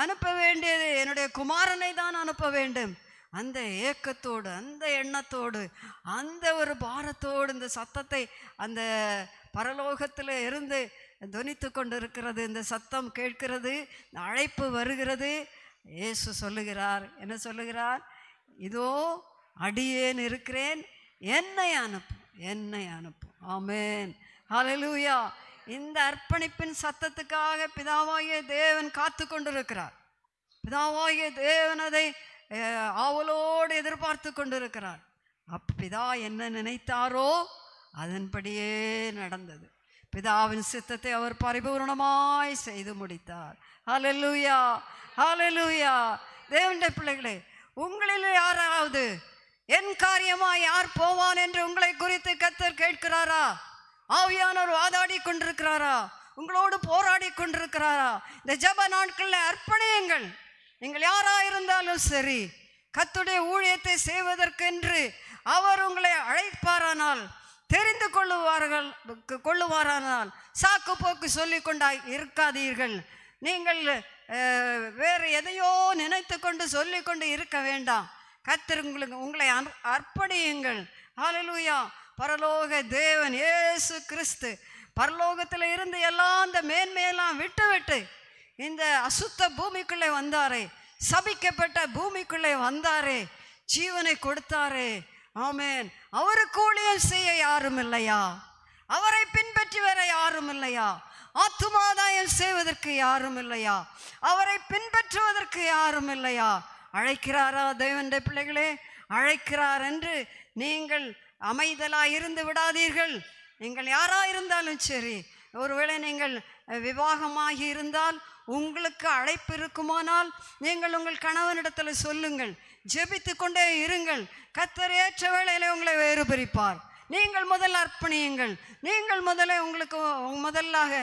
அனுப்ப வேண்டியது என்னுடைய குமாரனை தான் அனுப்ப வேண்டும் அந்த ஏக்கத்தோடு அந்த எண்ணத்தோடு அந்த ஒரு பாரத்தோடு இந்த சத்தத்தை அந்த பரலோகத்தில் இருந்து துணித்து கொண்டு இருக்கிறது இந்த சத்தம் கேட்கிறது இந்த அழைப்பு வருகிறது இயேசு சொல்லுகிறார் என்ன சொல்லுகிறார் இதோ அடியேன் இருக்கிறேன் என்னை அனுப்பும் என்னை அனுப்பும் ஆமேன் ஹலலூயா இந்த அர்ப்பணிப்பின் சத்தத்துக்காக பிதாவாகிய தேவன் காத்து கொண்டிருக்கிறார் பிதாவாகிய தேவன் அதை ஆவலோடு எதிர்பார்த்து கொண்டிருக்கிறார் அப்பிதா என்ன நினைத்தாரோ அதன்படியே நடந்தது பிதாவின் சித்தத்தை அவர் பரிபூர்ணமாய் செய்து முடித்தார் ஹலலூயா ஹலலூயா தேவண்ட பிள்ளைகளே உங்களில் யாராவது என் காரியமா யார் போவான் என்று உங்களை குறித்து கத்தர் கேட்கிறாரா ஆவியானவர் வாதாடி கொண்டிருக்கிறாரா உங்களோடு போராடி கொண்டிருக்கிறாரா இந்த ஜப நாட்களில் அர்ப்பணியுங்கள் நீங்கள் யாராக இருந்தாலும் சரி கத்துடைய ஊழியத்தை செய்வதற்கென்று அவர் உங்களை அழைப்பாரானால் தெரிந்து கொள்ளுவார்கள் கொள்ளுவாரானால் சாக்கு போக்கு சொல்லி கொண்டா இருக்காதீர்கள் நீங்கள் வேறு எதையோ நினைத்து கொண்டு சொல்லி கொண்டு இருக்க வேண்டாம் கத்தர் உங்களுக்கு உங்களை அர்ப்பணியுங்கள் ஆலலூயா பரலோக தேவன் ஏசு கிறிஸ்து பரலோகத்தில் இருந்து எல்லாம் அந்த மேன்மையெல்லாம் விட்டு விட்டு இந்த அசுத்த பூமிக்குள்ளே வந்தாரே சபிக்கப்பட்ட பூமிக்குள்ளே வந்தாரே ஜீவனை கொடுத்தாரே ஆமேன் அவருக்கு ஊழியம் செய்ய யாரும் இல்லையா அவரை பின்பற்றி வர யாரும் இல்லையா ஆத்துமாதாயம் செய்வதற்கு யாரும் இல்லையா அவரை பின்பற்றுவதற்கு யாரும் இல்லையா அழைக்கிறாரா தேவன் பிள்ளைகளே அழைக்கிறார் என்று நீங்கள் அமைதலாக இருந்து விடாதீர்கள் நீங்கள் யாராக இருந்தாலும் சரி ஒருவேளை நீங்கள் விவாகமாகி இருந்தால் உங்களுக்கு அழைப்பு இருக்குமானால் நீங்கள் உங்கள் கணவனிடத்தில் சொல்லுங்கள் ஜெபித்து கொண்டே இருங்கள் கத்தர் ஏற்ற வேளையில் உங்களை பிரிப்பார் நீங்கள் முதல் அர்ப்பணியுங்கள் நீங்கள் முதல்ல உங்களுக்கு முதலாக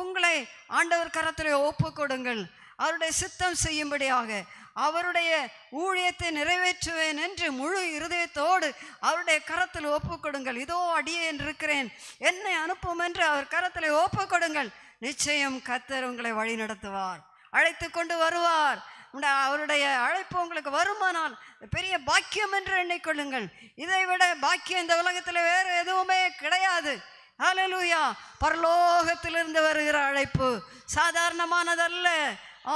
உங்களை ஆண்டவர் கரத்தில் ஒப்பு கொடுங்கள் அவருடைய சித்தம் செய்யும்படியாக அவருடைய ஊழியத்தை நிறைவேற்றுவேன் என்று முழு இருதயத்தோடு அவருடைய கரத்தில் ஒப்பு கொடுங்கள் இதோ அடியே இருக்கிறேன் என்னை அனுப்பும் என்று அவர் கரத்தில் ஒப்பு கொடுங்கள் நிச்சயம் கத்தர் உங்களை வழி நடத்துவார் அழைத்து கொண்டு வருவார் அவருடைய அழைப்பு உங்களுக்கு வருமானால் பெரிய பாக்கியம் என்று எண்ணிக்கொள்ளுங்கள் இதை விட பாக்கியம் இந்த உலகத்தில் வேறு எதுவுமே கிடையாது ஹலலூயா பரலோகத்திலிருந்து வருகிற அழைப்பு சாதாரணமானதல்ல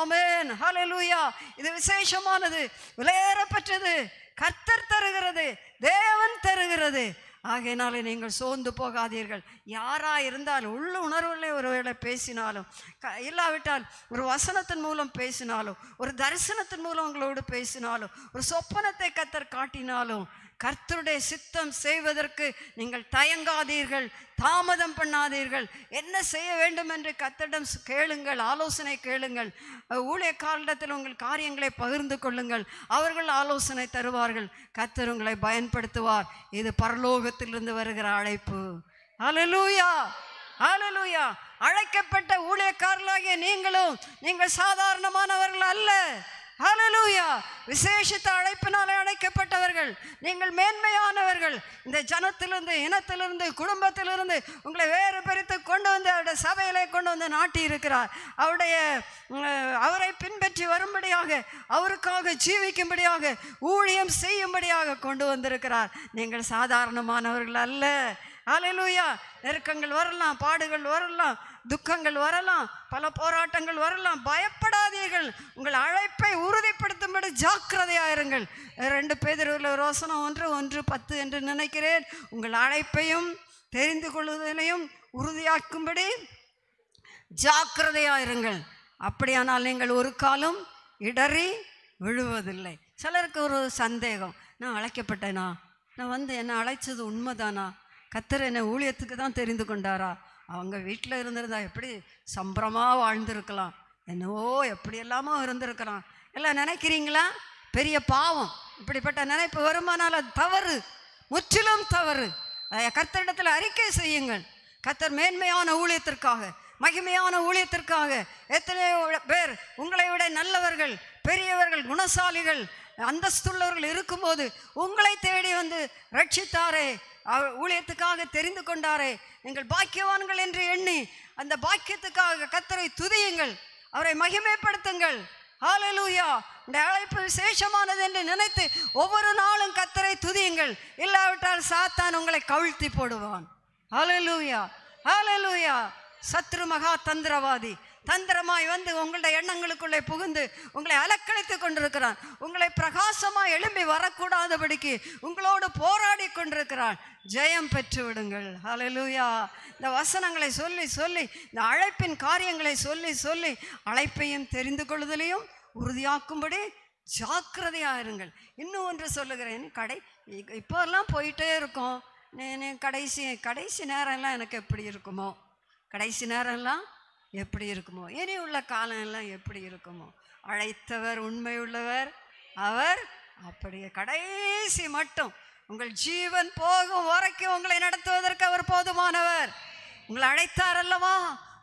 ஆமேன் ஹலலூயா இது விசேஷமானது விலையேறப்பட்டது கர்த்தர் தருகிறது தேவன் தருகிறது ஆகையினாலே நீங்கள் சோர்ந்து போகாதீர்கள் யாராக இருந்தாலும் உள்ள உணர்வுகளை ஒருவேளை பேசினாலும் க இல்லாவிட்டால் ஒரு வசனத்தின் மூலம் பேசினாலும் ஒரு தரிசனத்தின் மூலம் உங்களோடு பேசினாலும் ஒரு சொப்பனத்தை கத்தர் காட்டினாலும் கர்த்தருடைய சித்தம் செய்வதற்கு நீங்கள் தயங்காதீர்கள் தாமதம் பண்ணாதீர்கள் என்ன செய்ய வேண்டும் என்று கத்தடம் கேளுங்கள் ஆலோசனை கேளுங்கள் ஊழியக்காரிடத்தில் உங்கள் காரியங்களை பகிர்ந்து கொள்ளுங்கள் அவர்கள் ஆலோசனை தருவார்கள் கத்தர் உங்களை பயன்படுத்துவார் இது பரலோகத்திலிருந்து வருகிற அழைப்பு அலலூயா அழைக்கப்பட்ட ஊழியக்காரர்களாகிய நீங்களும் நீங்கள் சாதாரணமானவர்கள் அல்ல ஹலலூயா விசேஷித்த அழைப்பினாலே அழைக்கப்பட்டவர்கள் நீங்கள் மேன்மையானவர்கள் இந்த ஜனத்திலிருந்து இனத்திலிருந்து குடும்பத்திலிருந்து உங்களை வேறு பிரித்து கொண்டு வந்து அவருடைய சபையிலே கொண்டு வந்து நாட்டி இருக்கிறார் அவருடைய அவரை பின்பற்றி வரும்படியாக அவருக்காக ஜீவிக்கும்படியாக ஊழியம் செய்யும்படியாக கொண்டு வந்திருக்கிறார் நீங்கள் சாதாரணமானவர்கள் அல்ல அலலூயா நெருக்கங்கள் வரலாம் பாடுகள் வரலாம் துக்கங்கள் வரலாம் பல போராட்டங்கள் வரலாம் பயப்படாதீர்கள் உங்கள் அழைப்பை உறுதிப்படுத்தும்படி ஜாக்கிரதையாயிருங்கள் ரெண்டு உள்ள ரோசனம் ஒன்று ஒன்று பத்து என்று நினைக்கிறேன் உங்கள் அழைப்பையும் தெரிந்து கொள்வதையும் உறுதியாக்கும்படி ஜாக்கிரதையாயிருங்கள் அப்படியானால் நீங்கள் ஒரு காலம் இடறி விழுவதில்லை சிலருக்கு ஒரு சந்தேகம் நான் அழைக்கப்பட்டேனா நான் வந்து என்னை அழைச்சது உண்மைதானா கத்தர் என்னை ஊழியத்துக்கு தான் தெரிந்து கொண்டாரா அவங்க வீட்டில் இருந்திருந்தா எப்படி சம்பரமாக வாழ்ந்திருக்கலாம் என்னவோ எப்படி இல்லாமல் இருந்திருக்கலாம் எல்லாம் நினைக்கிறீங்களா பெரிய பாவம் இப்படிப்பட்ட நினைப்பு வருமானால் அது தவறு முற்றிலும் தவறு கத்தரிடத்தில் அறிக்கை செய்யுங்கள் கத்தர் மேன்மையான ஊழியத்திற்காக மகிமையான ஊழியத்திற்காக எத்தனையோ பேர் உங்களை விட நல்லவர்கள் பெரியவர்கள் குணசாலிகள் அந்தஸ்துள்ளவர்கள் இருக்கும்போது உங்களை தேடி வந்து ரட்சித்தாரே ஊழியத்துக்காக தெரிந்து கொண்டாரே நீங்கள் பாக்கியவான்கள் என்று எண்ணி அந்த பாக்கியத்துக்காக கத்தரை துதியுங்கள் அவரை மகிமைப்படுத்துங்கள் ஹாலலூயா இந்த அழைப்பு விசேஷமானது என்று நினைத்து ஒவ்வொரு நாளும் கத்தரை துதியுங்கள் இல்லாவிட்டால் சாத்தான் உங்களை கவிழ்த்தி போடுவான் ஹாலலூயா ஹாலலூயா சத்ரு மகா தந்திரவாதி தந்திரமாய் வந்து உங்களுடைய எண்ணங்களுக்குள்ளே புகுந்து உங்களை அலக்கழித்து கொண்டிருக்கிறான் உங்களை பிரகாசமாக எழும்பி வரக்கூடாதபடிக்கு உங்களோடு போராடி கொண்டிருக்கிறான் ஜெயம் பெற்று விடுங்கள் ஹலலூயா இந்த வசனங்களை சொல்லி சொல்லி இந்த அழைப்பின் காரியங்களை சொல்லி சொல்லி அழைப்பையும் தெரிந்து கொள்வதிலையும் உறுதியாக்கும்படி ஜாக்கிரதையாக இருங்கள் இன்னும் ஒன்று சொல்லுகிறேன் கடை இப்போல்லாம் போயிட்டே இருக்கோம் கடைசி கடைசி நேரம்லாம் எனக்கு எப்படி இருக்குமோ கடைசி நேரம்லாம் எப்படி இருக்குமோ இனி உள்ள காலமெல்லாம் எப்படி இருக்குமோ அழைத்தவர் உண்மை உள்ளவர் அவர் அப்படியே கடைசி மட்டும் உங்கள் ஜீவன் போகும் வரைக்கும் உங்களை நடத்துவதற்கு அவர் போதுமானவர் உங்களை அழைத்தார் அல்லவா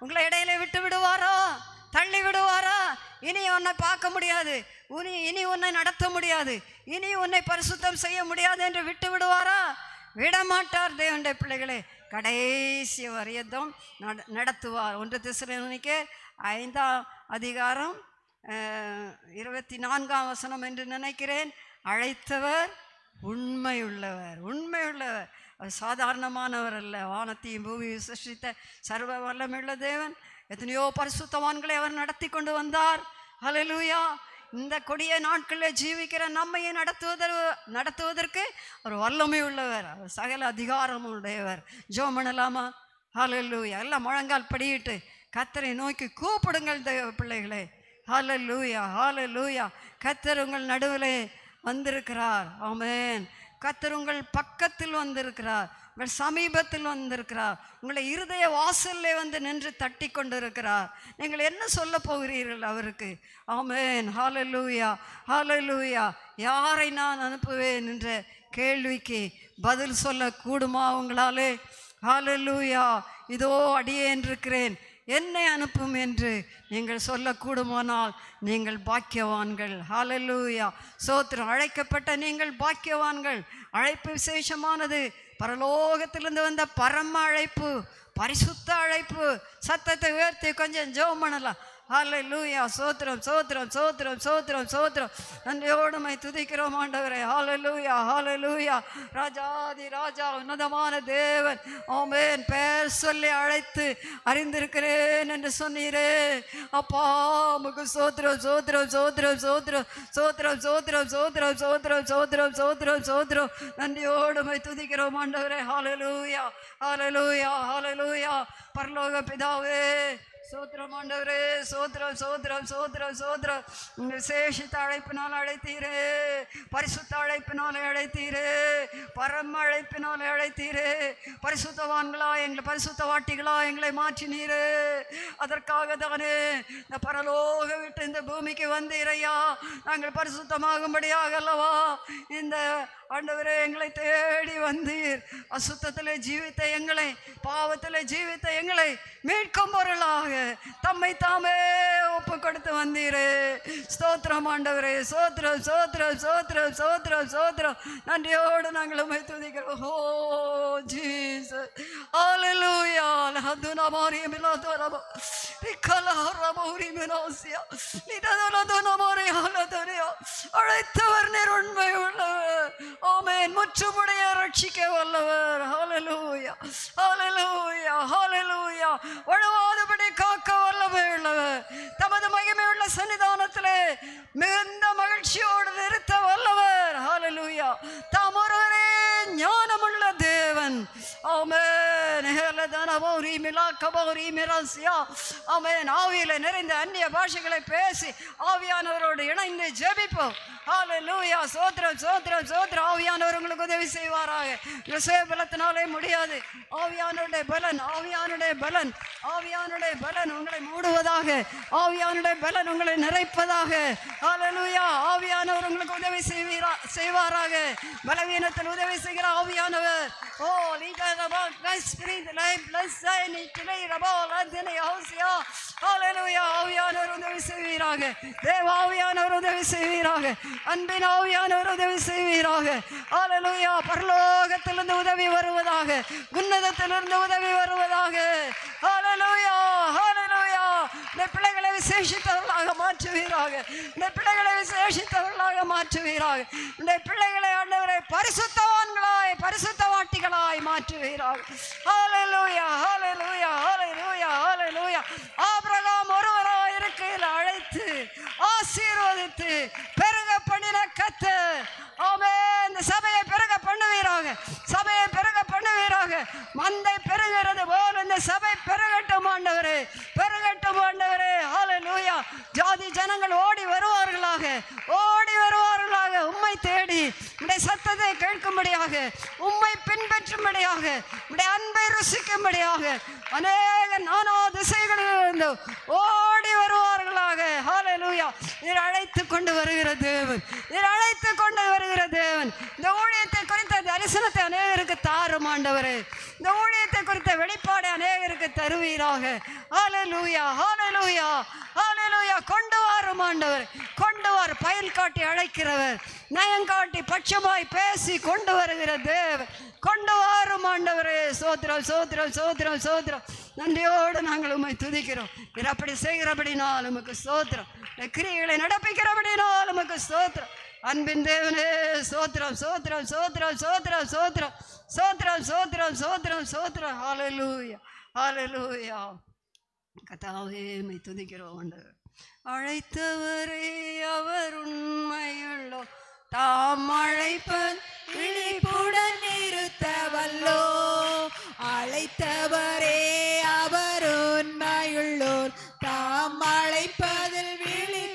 உங்களை இடையில விட்டு விடுவாரோ தள்ளி விடுவாரோ இனி உன்னை பார்க்க முடியாது இனி இனி உன்னை நடத்த முடியாது இனி உன்னை பரிசுத்தம் செய்ய முடியாது என்று விட்டு விடுவாரா விடமாட்டார் தேவண்ட பிள்ளைகளே கடைசி வரையதும் நட நடத்துவார் ஒன்று திசுரனுக்கே ஐந்தாம் அதிகாரம் இருபத்தி நான்காம் வசனம் என்று நினைக்கிறேன் அழைத்தவர் உண்மையுள்ளவர் உண்மையுள்ளவர் அவர் சாதாரணமானவர் அல்ல வானத்தையும் பூமியும் சிருஷ்டித்த சர்வ வல்லமுள்ள தேவன் எத்தனையோ பரிசுத்தவான்களை அவர் நடத்தி கொண்டு வந்தார் ஹலலூயா இந்த கொடிய நாட்களில் ஜீவிக்கிற நம்மையை நடத்துவதற்கு நடத்துவதற்கு அவர் வல்லமை உள்ளவர் சகல அதிகாரமும் உடையவர் ஜோ பண்ணலாமா ஹலல்லூயா எல்லாம் முழங்கால் படியிட்டு கத்தரை நோக்கி கூப்பிடுங்கள் தெய்வ பிள்ளைகளே ஹலல்லூயா லூயா கத்தர் உங்கள் நடுவில் வந்திருக்கிறார் ஆமேன் கத்தர் உங்கள் பக்கத்தில் வந்திருக்கிறார் உங்கள் சமீபத்தில் வந்திருக்கிறார் உங்களை இருதய வாசல்ல வந்து நின்று தட்டி கொண்டிருக்கிறார் நீங்கள் என்ன சொல்ல போகிறீர்கள் அவருக்கு ஆமேன் ஹாலலூயா ஹாலலூயா யாரை நான் அனுப்புவேன் என்ற கேள்விக்கு பதில் சொல்ல கூடுமா உங்களாலே ஹாலலூயா இதோ அடியேன் இருக்கிறேன் என்னை அனுப்பும் என்று நீங்கள் சொல்லக்கூடுமானால் நீங்கள் பாக்கியவான்கள் ஹாலலூயா சோத்திரம் அழைக்கப்பட்ட நீங்கள் பாக்கியவான்கள் அழைப்பு விசேஷமானது பரலோகத்திலிருந்து வந்த பரம அழைப்பு பரிசுத்த அழைப்பு சத்தத்தை உயர்த்தி கொஞ்சம் ஜோம் பண்ணலாம் ஹாலூயா சோத்திரம் சோத்திரம் சோத்திரம் சோத்திரம் சோத்திரம் நன்றியோடுமை துதிக்கிறோம் ஆண்டவரே ஹாலலூயா ஹாலலூயா ராஜாதி ராஜா உன்னதமான தேவன் ஓமேன் பெயர் சொல்லி அழைத்து அறிந்திருக்கிறேன் என்று சொன்னீரே அப்பா உமக்கு சோத்திரம் சோத்திரம் சோத்திரம் சோத்திரம் சோத்திரம் சோத்திரம் சோத்திரம் சோத்திரம் சோத்திரம் சோத்திரம் சோத்திரம் நன்றியோடுமை துதிக்கிறோம் ஆண்டவரே ஹாலலூயா ஹாலலூயா ஹாலலூயா பரலோக பிதாவே சோத்ரம் ஆண்டவரே சோத்ரம் சோத்ரம் சோத்ரம் சோத்ரம் உங்கள் விசேஷித்த அழைப்பினால் அழைத்தீரே பரிசுத்த அழைப்பினால் அழைத்தீரே பரம அழைப்பினால் அழைத்தீரே பரிசுத்தவான்களா எங்களை பரிசுத்த வாட்டிகளா எங்களை மாற்றினீரே அதற்காக தானே இந்த பரலோக விட்டு இந்த பூமிக்கு வந்தீரையா நாங்கள் பரிசுத்தமாகும்படியாக அல்லவா இந்த ஆண்டவரே எங்களை தேடி வந்தீர் அசுத்தத்தில் ஜீவித்த எங்களை பாவத்தில் ஜீவித்த எங்களை மீட்கும் பொருளாக தம்மை தாமே ஒப்பு கொடுத்து வந்தீரே ஸ்தோத்திரம் ஆண்டவரே சோத்ரம் சோத்ரம் சோத்ரம் சோத்ரம் சோத்ரம் நன்றியோடு நாங்கள் உண்மை துதிக்கிறோம் ஓ ஜீஸ் ஆலலூயால் அது நமாரியம் இல்லாத ரபோ ரிக்கலா ரபோ உரிமினோசியா அழைத்தவர் நிருண்மை உள்ளவர் ஆமேன் முற்றுமுடைய ரட்சிக்க வல்லவர் ஹாலலூயா ஹாலலூயா ஹாலலூயா வழுவாதபடி காக்க வல்லவர் உள்ளவர் தமது மகிமை உள்ள சன்னிதானத்திலே மிகுந்த மகிழ்ச்சியோடு நிறுத்த வல்லவர் ஹாலலூயா தாம் ஒருவரே ஞான Amen. Amen. Hele ஆவியில நிறைந்த அந்நிய பாஷைகளை பேசி ஆவியானவரோடு இணைந்து ஜெபிப்போம் ஆலை லூயா சோத்திரம் சோத்திரம் ஆவியானவர் உங்களுக்கு உதவி செய்வாராக விசய பலத்தினாலே முடியாது ஆவியானுடைய பலன் ஆவியானுடைய பலன் ஆவியானுடைய பலன் உங்களை மூடுவதாக ஆவியானுடைய பலன் உங்களை நிறைப்பதாக ஆலலூயா ஆவியானவர் உங்களுக்கு உதவி செய்வீரா செய்வாராக பலவீனத்தில் உதவி செய்கிற ஆவியானவர் ஓ Liebe Rabot, Geist, Friede, Leib, Bless sein, ich bin Rabot, Antenne, Hausia, Halleluja, அன்பின் ஆவியானவர் உதவி செய்வீராக ஆலலுயா பரலோகத்திலிருந்து உதவி வருவதாக உன்னதத்திலிருந்து உதவி வருவதாக ஆலலுயா ஆலலுயா இந்த பிள்ளைகளை விசேஷித்தவர்களாக மாற்றுவீராக இந்த பிள்ளைகளை விசேஷித்தவர்களாக மாற்றுவீராக இந்த பிள்ளைகளை ஆண்டவரை பரிசுத்தவான்களாய் பரிசுத்தவாட்டிகளாய் ஆவியாய் மாற்றுகிறார் ஆபிரகாம் ஒருவராய் இருக்கையில் அழைத்து ஆசீர்வதித்து பெருக பண்ணின கத்து ஆமே இந்த சபையை பெருக பண்ணுவீராக சபையை பெருக பண்ணுவீராக மந்தை பெருகிறது போல் இந்த சபை பெருகட்டும் ஆண்டவரே பெருகட்டும் ஆண்டவரே லூயா ஜாதி ஜனங்கள் ஓடி வருவார்களாக ஓ கேட்கும்படியாக உம்மை பின்பற்றும்படியாக உடைய அன்பை ருசிக்கும்படியாக அநேக நானா திசைகளிலிருந்து ஓடி வருவார்கள் ஹாலலூயா நீர் அழைத்து கொண்டு வருகிற தேவன் நீர் அழைத்து கொண்டு வருகிற தேவன் இந்த ஊழியத்தை குறித்த தரிசனத்தை அநேகருக்கு தாரும் ஆண்டவரே இந்த ஊழியத்தை குறித்த வெளிப்பாடை அநேகருக்கு தருவீராக ஹாலலூயா ஹாலலூயா ஹாலலூயா கொண்டு வாரும் ஆண்டவர் கொண்டு வார் பயில் காட்டி அழைக்கிறவர் நயங்காட்டி பட்சமாய் பேசி கொண்டு வருகிற தேவன் கொண்டு வாரும் ஆண்டவரே சோத்திரம் சோத்திரம் சோத்திரம் சோத்திரம் நன்றியோடு நாங்கள் உண்மை துதிக்கிறோம் நீர் அப்படி செய்கிறபடினால் உமக்கு சோத்திரம் கிரியைகளை நடப்பிக்கிறபடினால் உமக்கு சோத்திரம் அன்பின் தேவனே சோத்திரம் சோத்திரம் சோத்திரம் சோத்திரம் சோத்திரம் சோத்திரம் சோத்திரம் சோத்திரம் சோத்திரம் ஹாலலூயா ஹாலலூயா கதாவே மை துதிக்கிறோம் அழைத்தவரே அவர் உண்மையுள்ளோ தாம் அழைப்பன் விழிப்புடன் இருத்த வல்லோ அழைத்தவரே அவர் உண்மையுள்ளோர் தாம் அழைப்பதில் விழி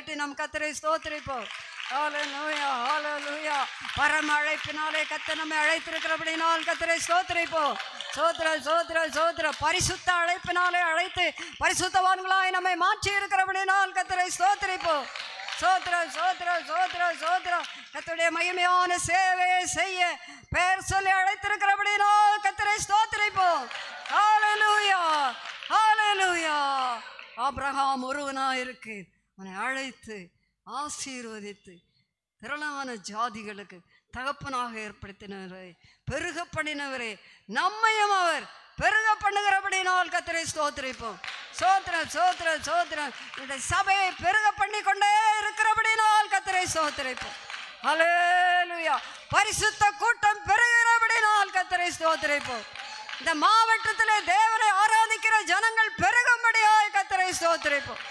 கட்டி நம் கத்தரை ஸ்தோத்திரிப்போம் பரம அழைப்பினாலே கத்த நம்மை அழைத்திருக்கிறபடினால் கத்தரை சோத்திரைப்போம் சோத்திர சோத்திர சோத்திர பரிசுத்த அழைப்பினாலே அழைத்து பரிசுத்தவான்களாய் நம்மை மாற்றி இருக்கிறபடினால் கத்தரை சோத்திரைப்போம் சோத்திர சோத்திர சோத்திர சோத்திர கத்துடைய மகிமையான சேவையை செய்ய பெயர் சொல்லி அழைத்திருக்கிறபடினால் கத்தரை ஸ்தோத்திரைப்போம் ஹாலலூயா ஹாலலூயா ஆப்ரஹாம் ஒருவனாயிருக்கு உன்னை அழைத்து ஆசீர்வதித்து திரளமான ஜாதிகளுக்கு தகப்பனாக ஏற்படுத்தினவரே பெருக பண்ணினவரே நம்மையும் அவர் பெருக பண்ணுகிறபடினால் கத்திரை ஸ்தோத்திரிப்போம் சோத்திரம் சோத்திரம் சோத்திரம் இந்த சபையை பெருக பண்ணி கொண்டே இருக்கிறபடினால் கத்திரை சோத்திரிப்போம் அலேலுயா பரிசுத்த கூட்டம் பெருகிறபடினால் கத்திரை ஸ்தோத்திரிப்போம் இந்த மாவட்டத்தில் தேவனை ஆராதிக்கிற ஜனங்கள் பெருகும்படியாய் கத்திரை ஸ்தோத்திரிப்போம்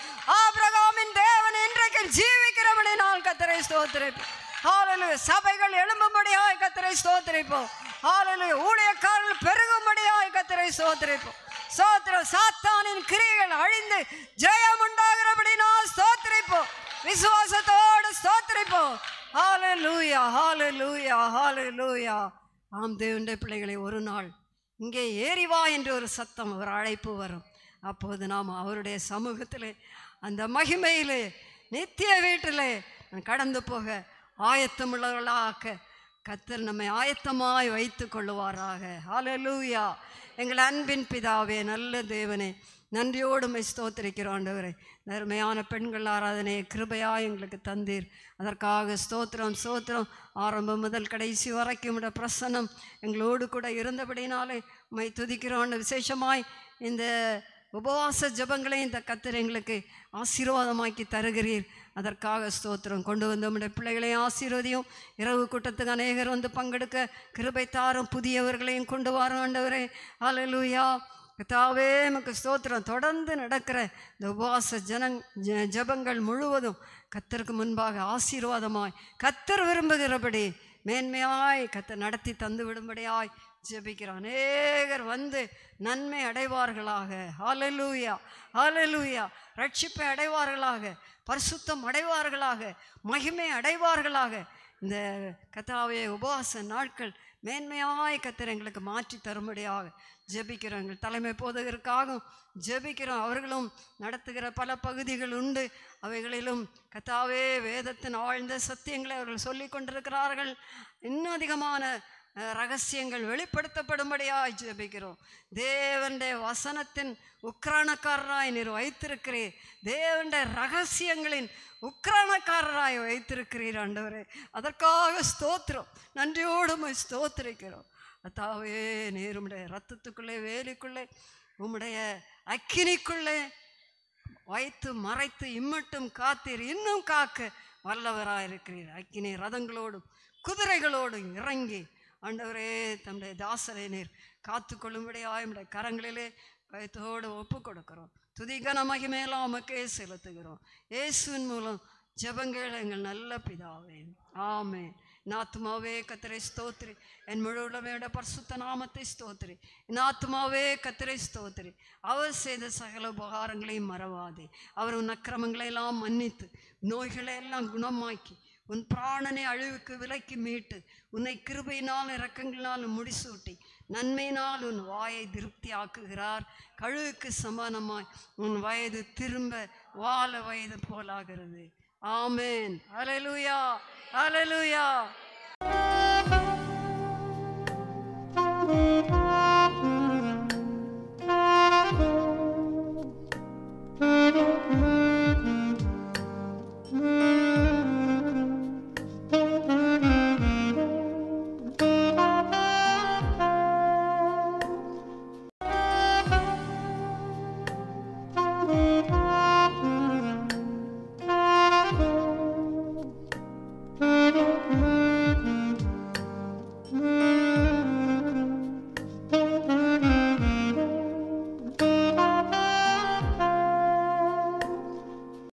ஆபிரகாமின் தேவன் இன்றைக்கு ஜீவிக்கிறபடி நான் கத்தரை ஸ்தோத்திரிப்பேன் ஆலையிலே சபைகள் எழும்பும்படியாய் கத்தரை ஸ்தோத்திரிப்போம் ஆலையிலே ஊழியக்காரர்கள் பெருகும்படியாய் கத்தரை ஸ்தோத்திரிப்போம் சோத்திர சாத்தானின் கிரியைகள் அழிந்து ஜெயம் நான் ஸ்தோத்திரிப்போம் விசுவாசத்தோடு ஸ்தோத்திரிப்போம் ஆளு லூயா ஹாலு லூயா ஹாலு லூயா ஆம் தேவண்ட பிள்ளைகளை ஒரு நாள் இங்கே ஏறிவா என்று ஒரு சத்தம் ஒரு அழைப்பு வரும் அப்போது நாம் அவருடைய சமூகத்தில் அந்த மகிமையிலே நித்திய வீட்டிலே கடந்து போக ஆயத்தமுள்ளவர்களாக கத்தர் நம்மை ஆயத்தமாய் வைத்து கொள்ளுவாராக ஹாலலூயா எங்கள் அன்பின் பிதாவே நல்ல தேவனே நன்றியோடு மை ஸ்தோத்திரிக்கிறோம் ஆண்டவரை நேர்மையான பெண்கள் ஆராதனையை கிருபையா எங்களுக்கு தந்தீர் அதற்காக ஸ்தோத்திரம் ஸ்தோத்திரம் ஆரம்பம் முதல் கடைசி வரைக்கும் விட பிரசனம் எங்களோடு கூட இருந்தபடினாலே மை துதிக்கிறோம் விசேஷமாய் இந்த உபவாச ஜபங்களை இந்த கத்தர் எங்களுக்கு ஆசீர்வாதமாக்கி தருகிறீர் அதற்காக ஸ்தோத்திரம் கொண்டு வந்து நம்முடைய பிள்ளைகளையும் ஆசீர்வதியும் இரவு கூட்டத்துக்கு அநேகர் வந்து பங்கெடுக்க கிருபை தாரும் புதியவர்களையும் கொண்டு வரோம் அலலூயா கத்தாவே நமக்கு ஸ்தோத்திரம் தொடர்ந்து நடக்கிற இந்த உபவாச ஜனங் ஜபங்கள் முழுவதும் கத்தருக்கு முன்பாக ஆசீர்வாதமாய் கத்தர் விரும்புகிறபடி மேன்மையாய் கத்தர் நடத்தி தந்து விடும்படியாய் ஜெபிக்கிறோம் அநேகர் வந்து நன்மை அடைவார்களாக ஹாலலூயா ஹாலலூயா ரட்சிப்பை அடைவார்களாக பரிசுத்தம் அடைவார்களாக மகிமை அடைவார்களாக இந்த கதாவைய உபவாச நாட்கள் மேன்மையாய் கத்திர எங்களுக்கு மாற்றி தரும்படியாக ஜெபிக்கிறோம் எங்கள் தலைமை போதகருக்காகவும் ஜெபிக்கிறோம் அவர்களும் நடத்துகிற பல பகுதிகள் உண்டு அவைகளிலும் கத்தாவே வேதத்தின் ஆழ்ந்த சத்தியங்களை அவர்கள் சொல்லி கொண்டிருக்கிறார்கள் இன்னும் அதிகமான ரகசியங்கள் வெளிப்படுத்தப்படும்படியாய் ஜபிக்கிறோம் தேவனுடைய வசனத்தின் உக்ரானக்காரராய் நீர் வைத்திருக்கிறீர் தேவன்ட ரகசியங்களின் உக்ரானக்காரராய் வைத்திருக்கிறீர் ஆண்டவரே அதற்காக ஸ்தோத்திரம் நன்றியோடு போய் ஸ்தோத்திரிக்கிறோம் அத்தாவே நீர் உம்முடைய ரத்தத்துக்குள்ளே வேலிக்குள்ளே உம்முடைய அக்கினிக்குள்ளே வைத்து மறைத்து இம்மட்டும் காத்தீர் இன்னும் காக்க வல்லவராயிருக்கிறீர் அக்கினி ரதங்களோடும் குதிரைகளோடும் இறங்கி ஆண்டவரே தம்முடைய தாசரை நீர் காத்து கொள்ளும்படியாய் நம்முடைய கரங்களிலே பயத்தோடு ஒப்பு கொடுக்கிறோம் துதிகன மேலாம் அமக்கே செலுத்துகிறோம் இயேசுவின் மூலம் ஜபங்கள் எங்கள் நல்ல பிதாவே ஆமே நாத்துமாவே கத்திரை ஸ்தோத்ரி என் முழு உடமையோட பரிசுத்த நாமத்தை ஸ்தோத்ரி நாத்துமாவே கத்திரை ஸ்தோத்ரி அவர் செய்த சகல உபகாரங்களையும் மறவாதே அவர் உன் அக்கிரமங்களை எல்லாம் மன்னித்து நோய்களை எல்லாம் குணமாக்கி உன் பிராணனை அழிவுக்கு விலைக்கு மீட்டு உன்னை கிருபையினால் இரக்கங்களினால் முடிசூட்டி நன்மையினால் உன் வாயை திருப்தி ஆக்குகிறார் கழுவுக்கு சமானமாய் உன் வயது திரும்ப வாழ வயது போலாகிறது ஆமேன் அலலுயா அலலுயா thank you